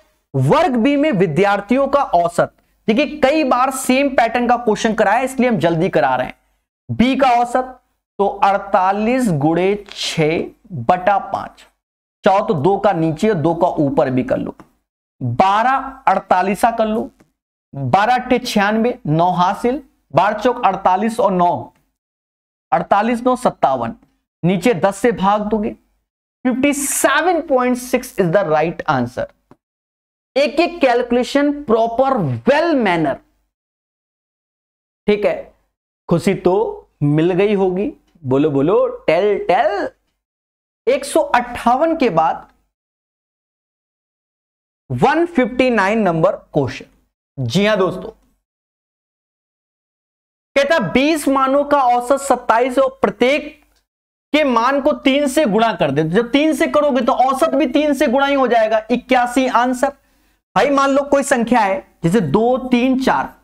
वर्ग बी में विद्यार्थियों का औसत देखिए कई बार सेम पैटर्न का क्वेश्चन कराया इसलिए हम जल्दी करा रहे हैं बी का औसत तो अड़तालीस गुड़े छ बटा पांच चाहो तो दो का नीचे दो का ऊपर भी कर लो बारह अड़तालीसा कर लो बारह अट्ठे छियानवे नौ हासिल बारह चौक अड़तालीस और नौ अड़तालीस नौ सत्तावन नीचे दस से भाग दोगे fifty seven point six is the right answer एक एक कैलकुलेशन प्रॉपर वेल मैनर ठीक है खुशी तो मिल गई होगी बोलो बोलो टेल टेल एक
के बाद 159 नंबर क्वेश्चन जी हां दोस्तों कहता 20
मानों का औसत 27 और प्रत्येक के मान को तीन से गुणा कर दे जब तीन से करोगे तो औसत भी तीन से गुणा ही हो जाएगा इक्यासी आंसर भाई मान लो कोई संख्या है जैसे दो तीन चार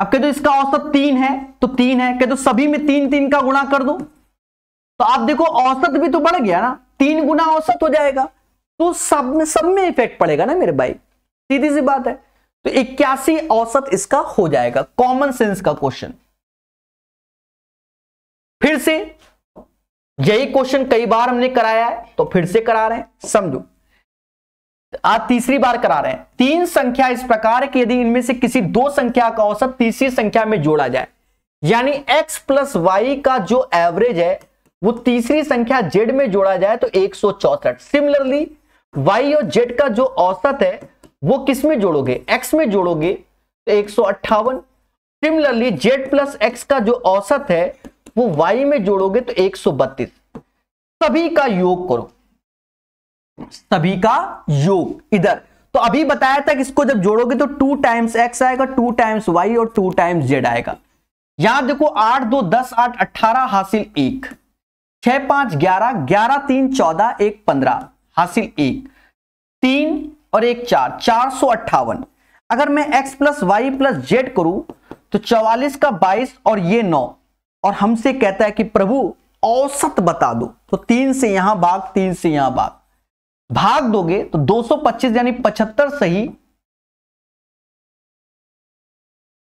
अब कह दो इसका औसत तीन है तो तीन है कह दो सभी में तीन तीन का गुणा कर दो तो आप देखो औसत भी तो बढ़ गया ना तीन गुना औसत हो जाएगा तो सब में सब में इफेक्ट पड़ेगा ना मेरे भाई सीधी सी बात है तो इक्यासी औसत इसका हो जाएगा कॉमन सेंस का क्वेश्चन फिर से यही क्वेश्चन कई बार हमने कराया है तो फिर से करा रहे हैं समझो आज तीसरी बार करा रहे हैं तीन संख्या इस प्रकार कि यदि इनमें से किसी दो संख्या का औसत तीसरी संख्या में जोड़ा जाए यानी x प्लस वाई का जो एवरेज है वो तीसरी संख्या जेड में जोड़ा जाए तो एक सिमिलरली वाई और जेड का जो औसत है वो किस में जोड़ोगे एक्स में जोड़ोगे तो एक सिमिलरली जेड प्लस एक्स का जो औसत है वो वाई में जोड़ोगे तो बत्तीस सभी का योग करो सभी का योग इधर तो अभी बताया था कि इसको जब जोड़ोगे तो टू टाइम्स एक्स आएगा टू टाइम्स वाई और टू टाइम्स जेड आएगा यहां देखो आठ दो दस आठ अट्ठारह हासिल एक छह पांच ग्यारह ग्यारह तीन चौदह एक पंद्रह हासिल एक तीन और एक चार चार सौ अट्ठावन अगर मैं x plus Y plus Z करूं तो चौवालीस का बाईस और ये नौ और हमसे कहता है कि प्रभु औसत बता दो तो तीन से यहां भाग तीन से यहां
भाग भाग दोगे तो 225 यानी 75 सही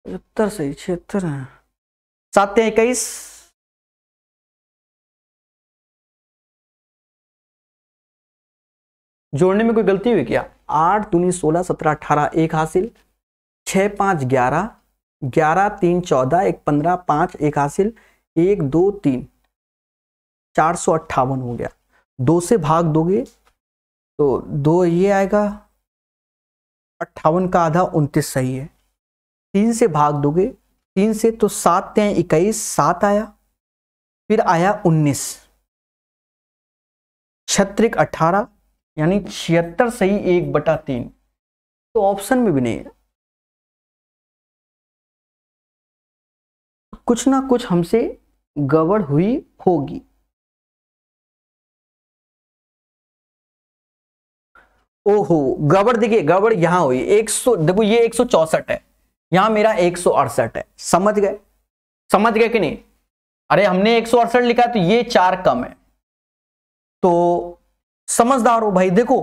पचहत्तर सही छिहत्तर सात इक्कीस जोड़ने में कोई गलती हुई क्या आठ दूनी सोलह सत्रह अठारह एक हासिल
छ पाँच ग्यारह ग्यारह तीन चौदह एक पंद्रह पांच एक हासिल एक दो तीन चार सौ अट्ठावन हो गया दो से भाग दोगे तो दो ये आएगा अट्ठावन का आधा उनतीस सही है तीन से भाग दोगे तीन से तो सात तें इक्कीस सात आया फिर आया उन्नीस छत्रिक
अठारह यानी छिहत्तर सही एक बटा तीन तो ऑप्शन में भी नहीं है कुछ ना कुछ हमसे गड़बड़ हुई होगी ओहो गड़बड़ देखिए गड़बड़ यहां हुई एक सौ देखो ये
एक सौ चौसठ है यहां मेरा एक सौ अड़सठ है समझ गए समझ गए कि नहीं अरे हमने एक सौ अड़सठ लिखा तो ये चार कम है तो समझदार हो भाई देखो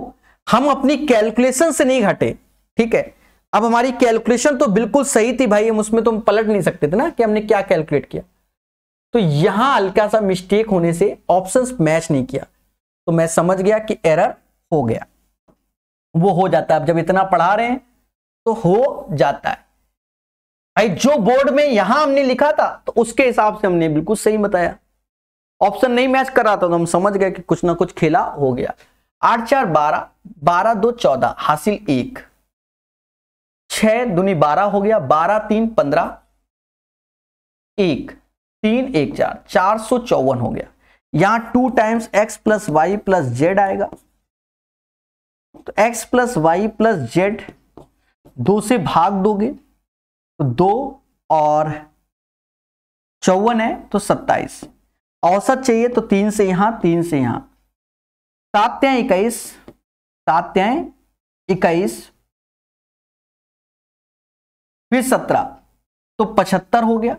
हम अपनी कैलकुलेशन से नहीं घटे ठीक है अब हमारी कैलकुलेशन तो बिल्कुल सही थी भाई हम उसमें तो पलट नहीं सकते थे ना कि हमने क्या कैलकुलेट किया तो यहां हल्का सा मिस्टेक होने से ऑप्शंस मैच नहीं किया तो मैं समझ गया कि एरर हो गया वो हो जाता है अब जब इतना पढ़ा रहे हैं तो हो जाता है भाई जो बोर्ड में यहां हमने लिखा था तो उसके हिसाब से हमने बिल्कुल सही बताया ऑप्शन नहीं मैच कर रहा था तो हम समझ गए कि कुछ ना कुछ खेला हो गया आठ चार बारह बारह दो चौदह हासिल एक छह दुनी बारह हो गया बारह तीन पंद्रह एक तीन एक चार चार सौ चौवन हो गया यहां two times X plus Y plus Z आएगा तो X plus Y plus Z दो से भाग दोगे तो दो और चौवन है तो सत्ताईस औसत चाहिए तो तीन से यहां तीन से यहां सात्याय
इक्कीस सात्याय इक्कीस फिर सत्रह तो पचहत्तर हो गया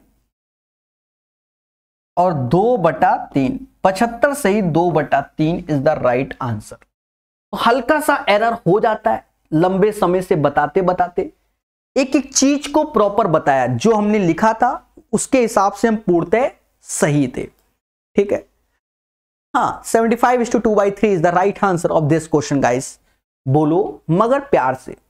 और दो बटा तीन पचहत्तर से ही दो बटा तीन इज द राइट आंसर तो हल्का सा एरर हो जाता है लंबे समय से बताते बताते एक एक चीज को प्रॉपर बताया जो हमने लिखा था उसके हिसाब से हम पूर्णतः सही थे ठीक है हाँ seventy five is to two by three is the right answer of this question guys बोलो मगर प्यार से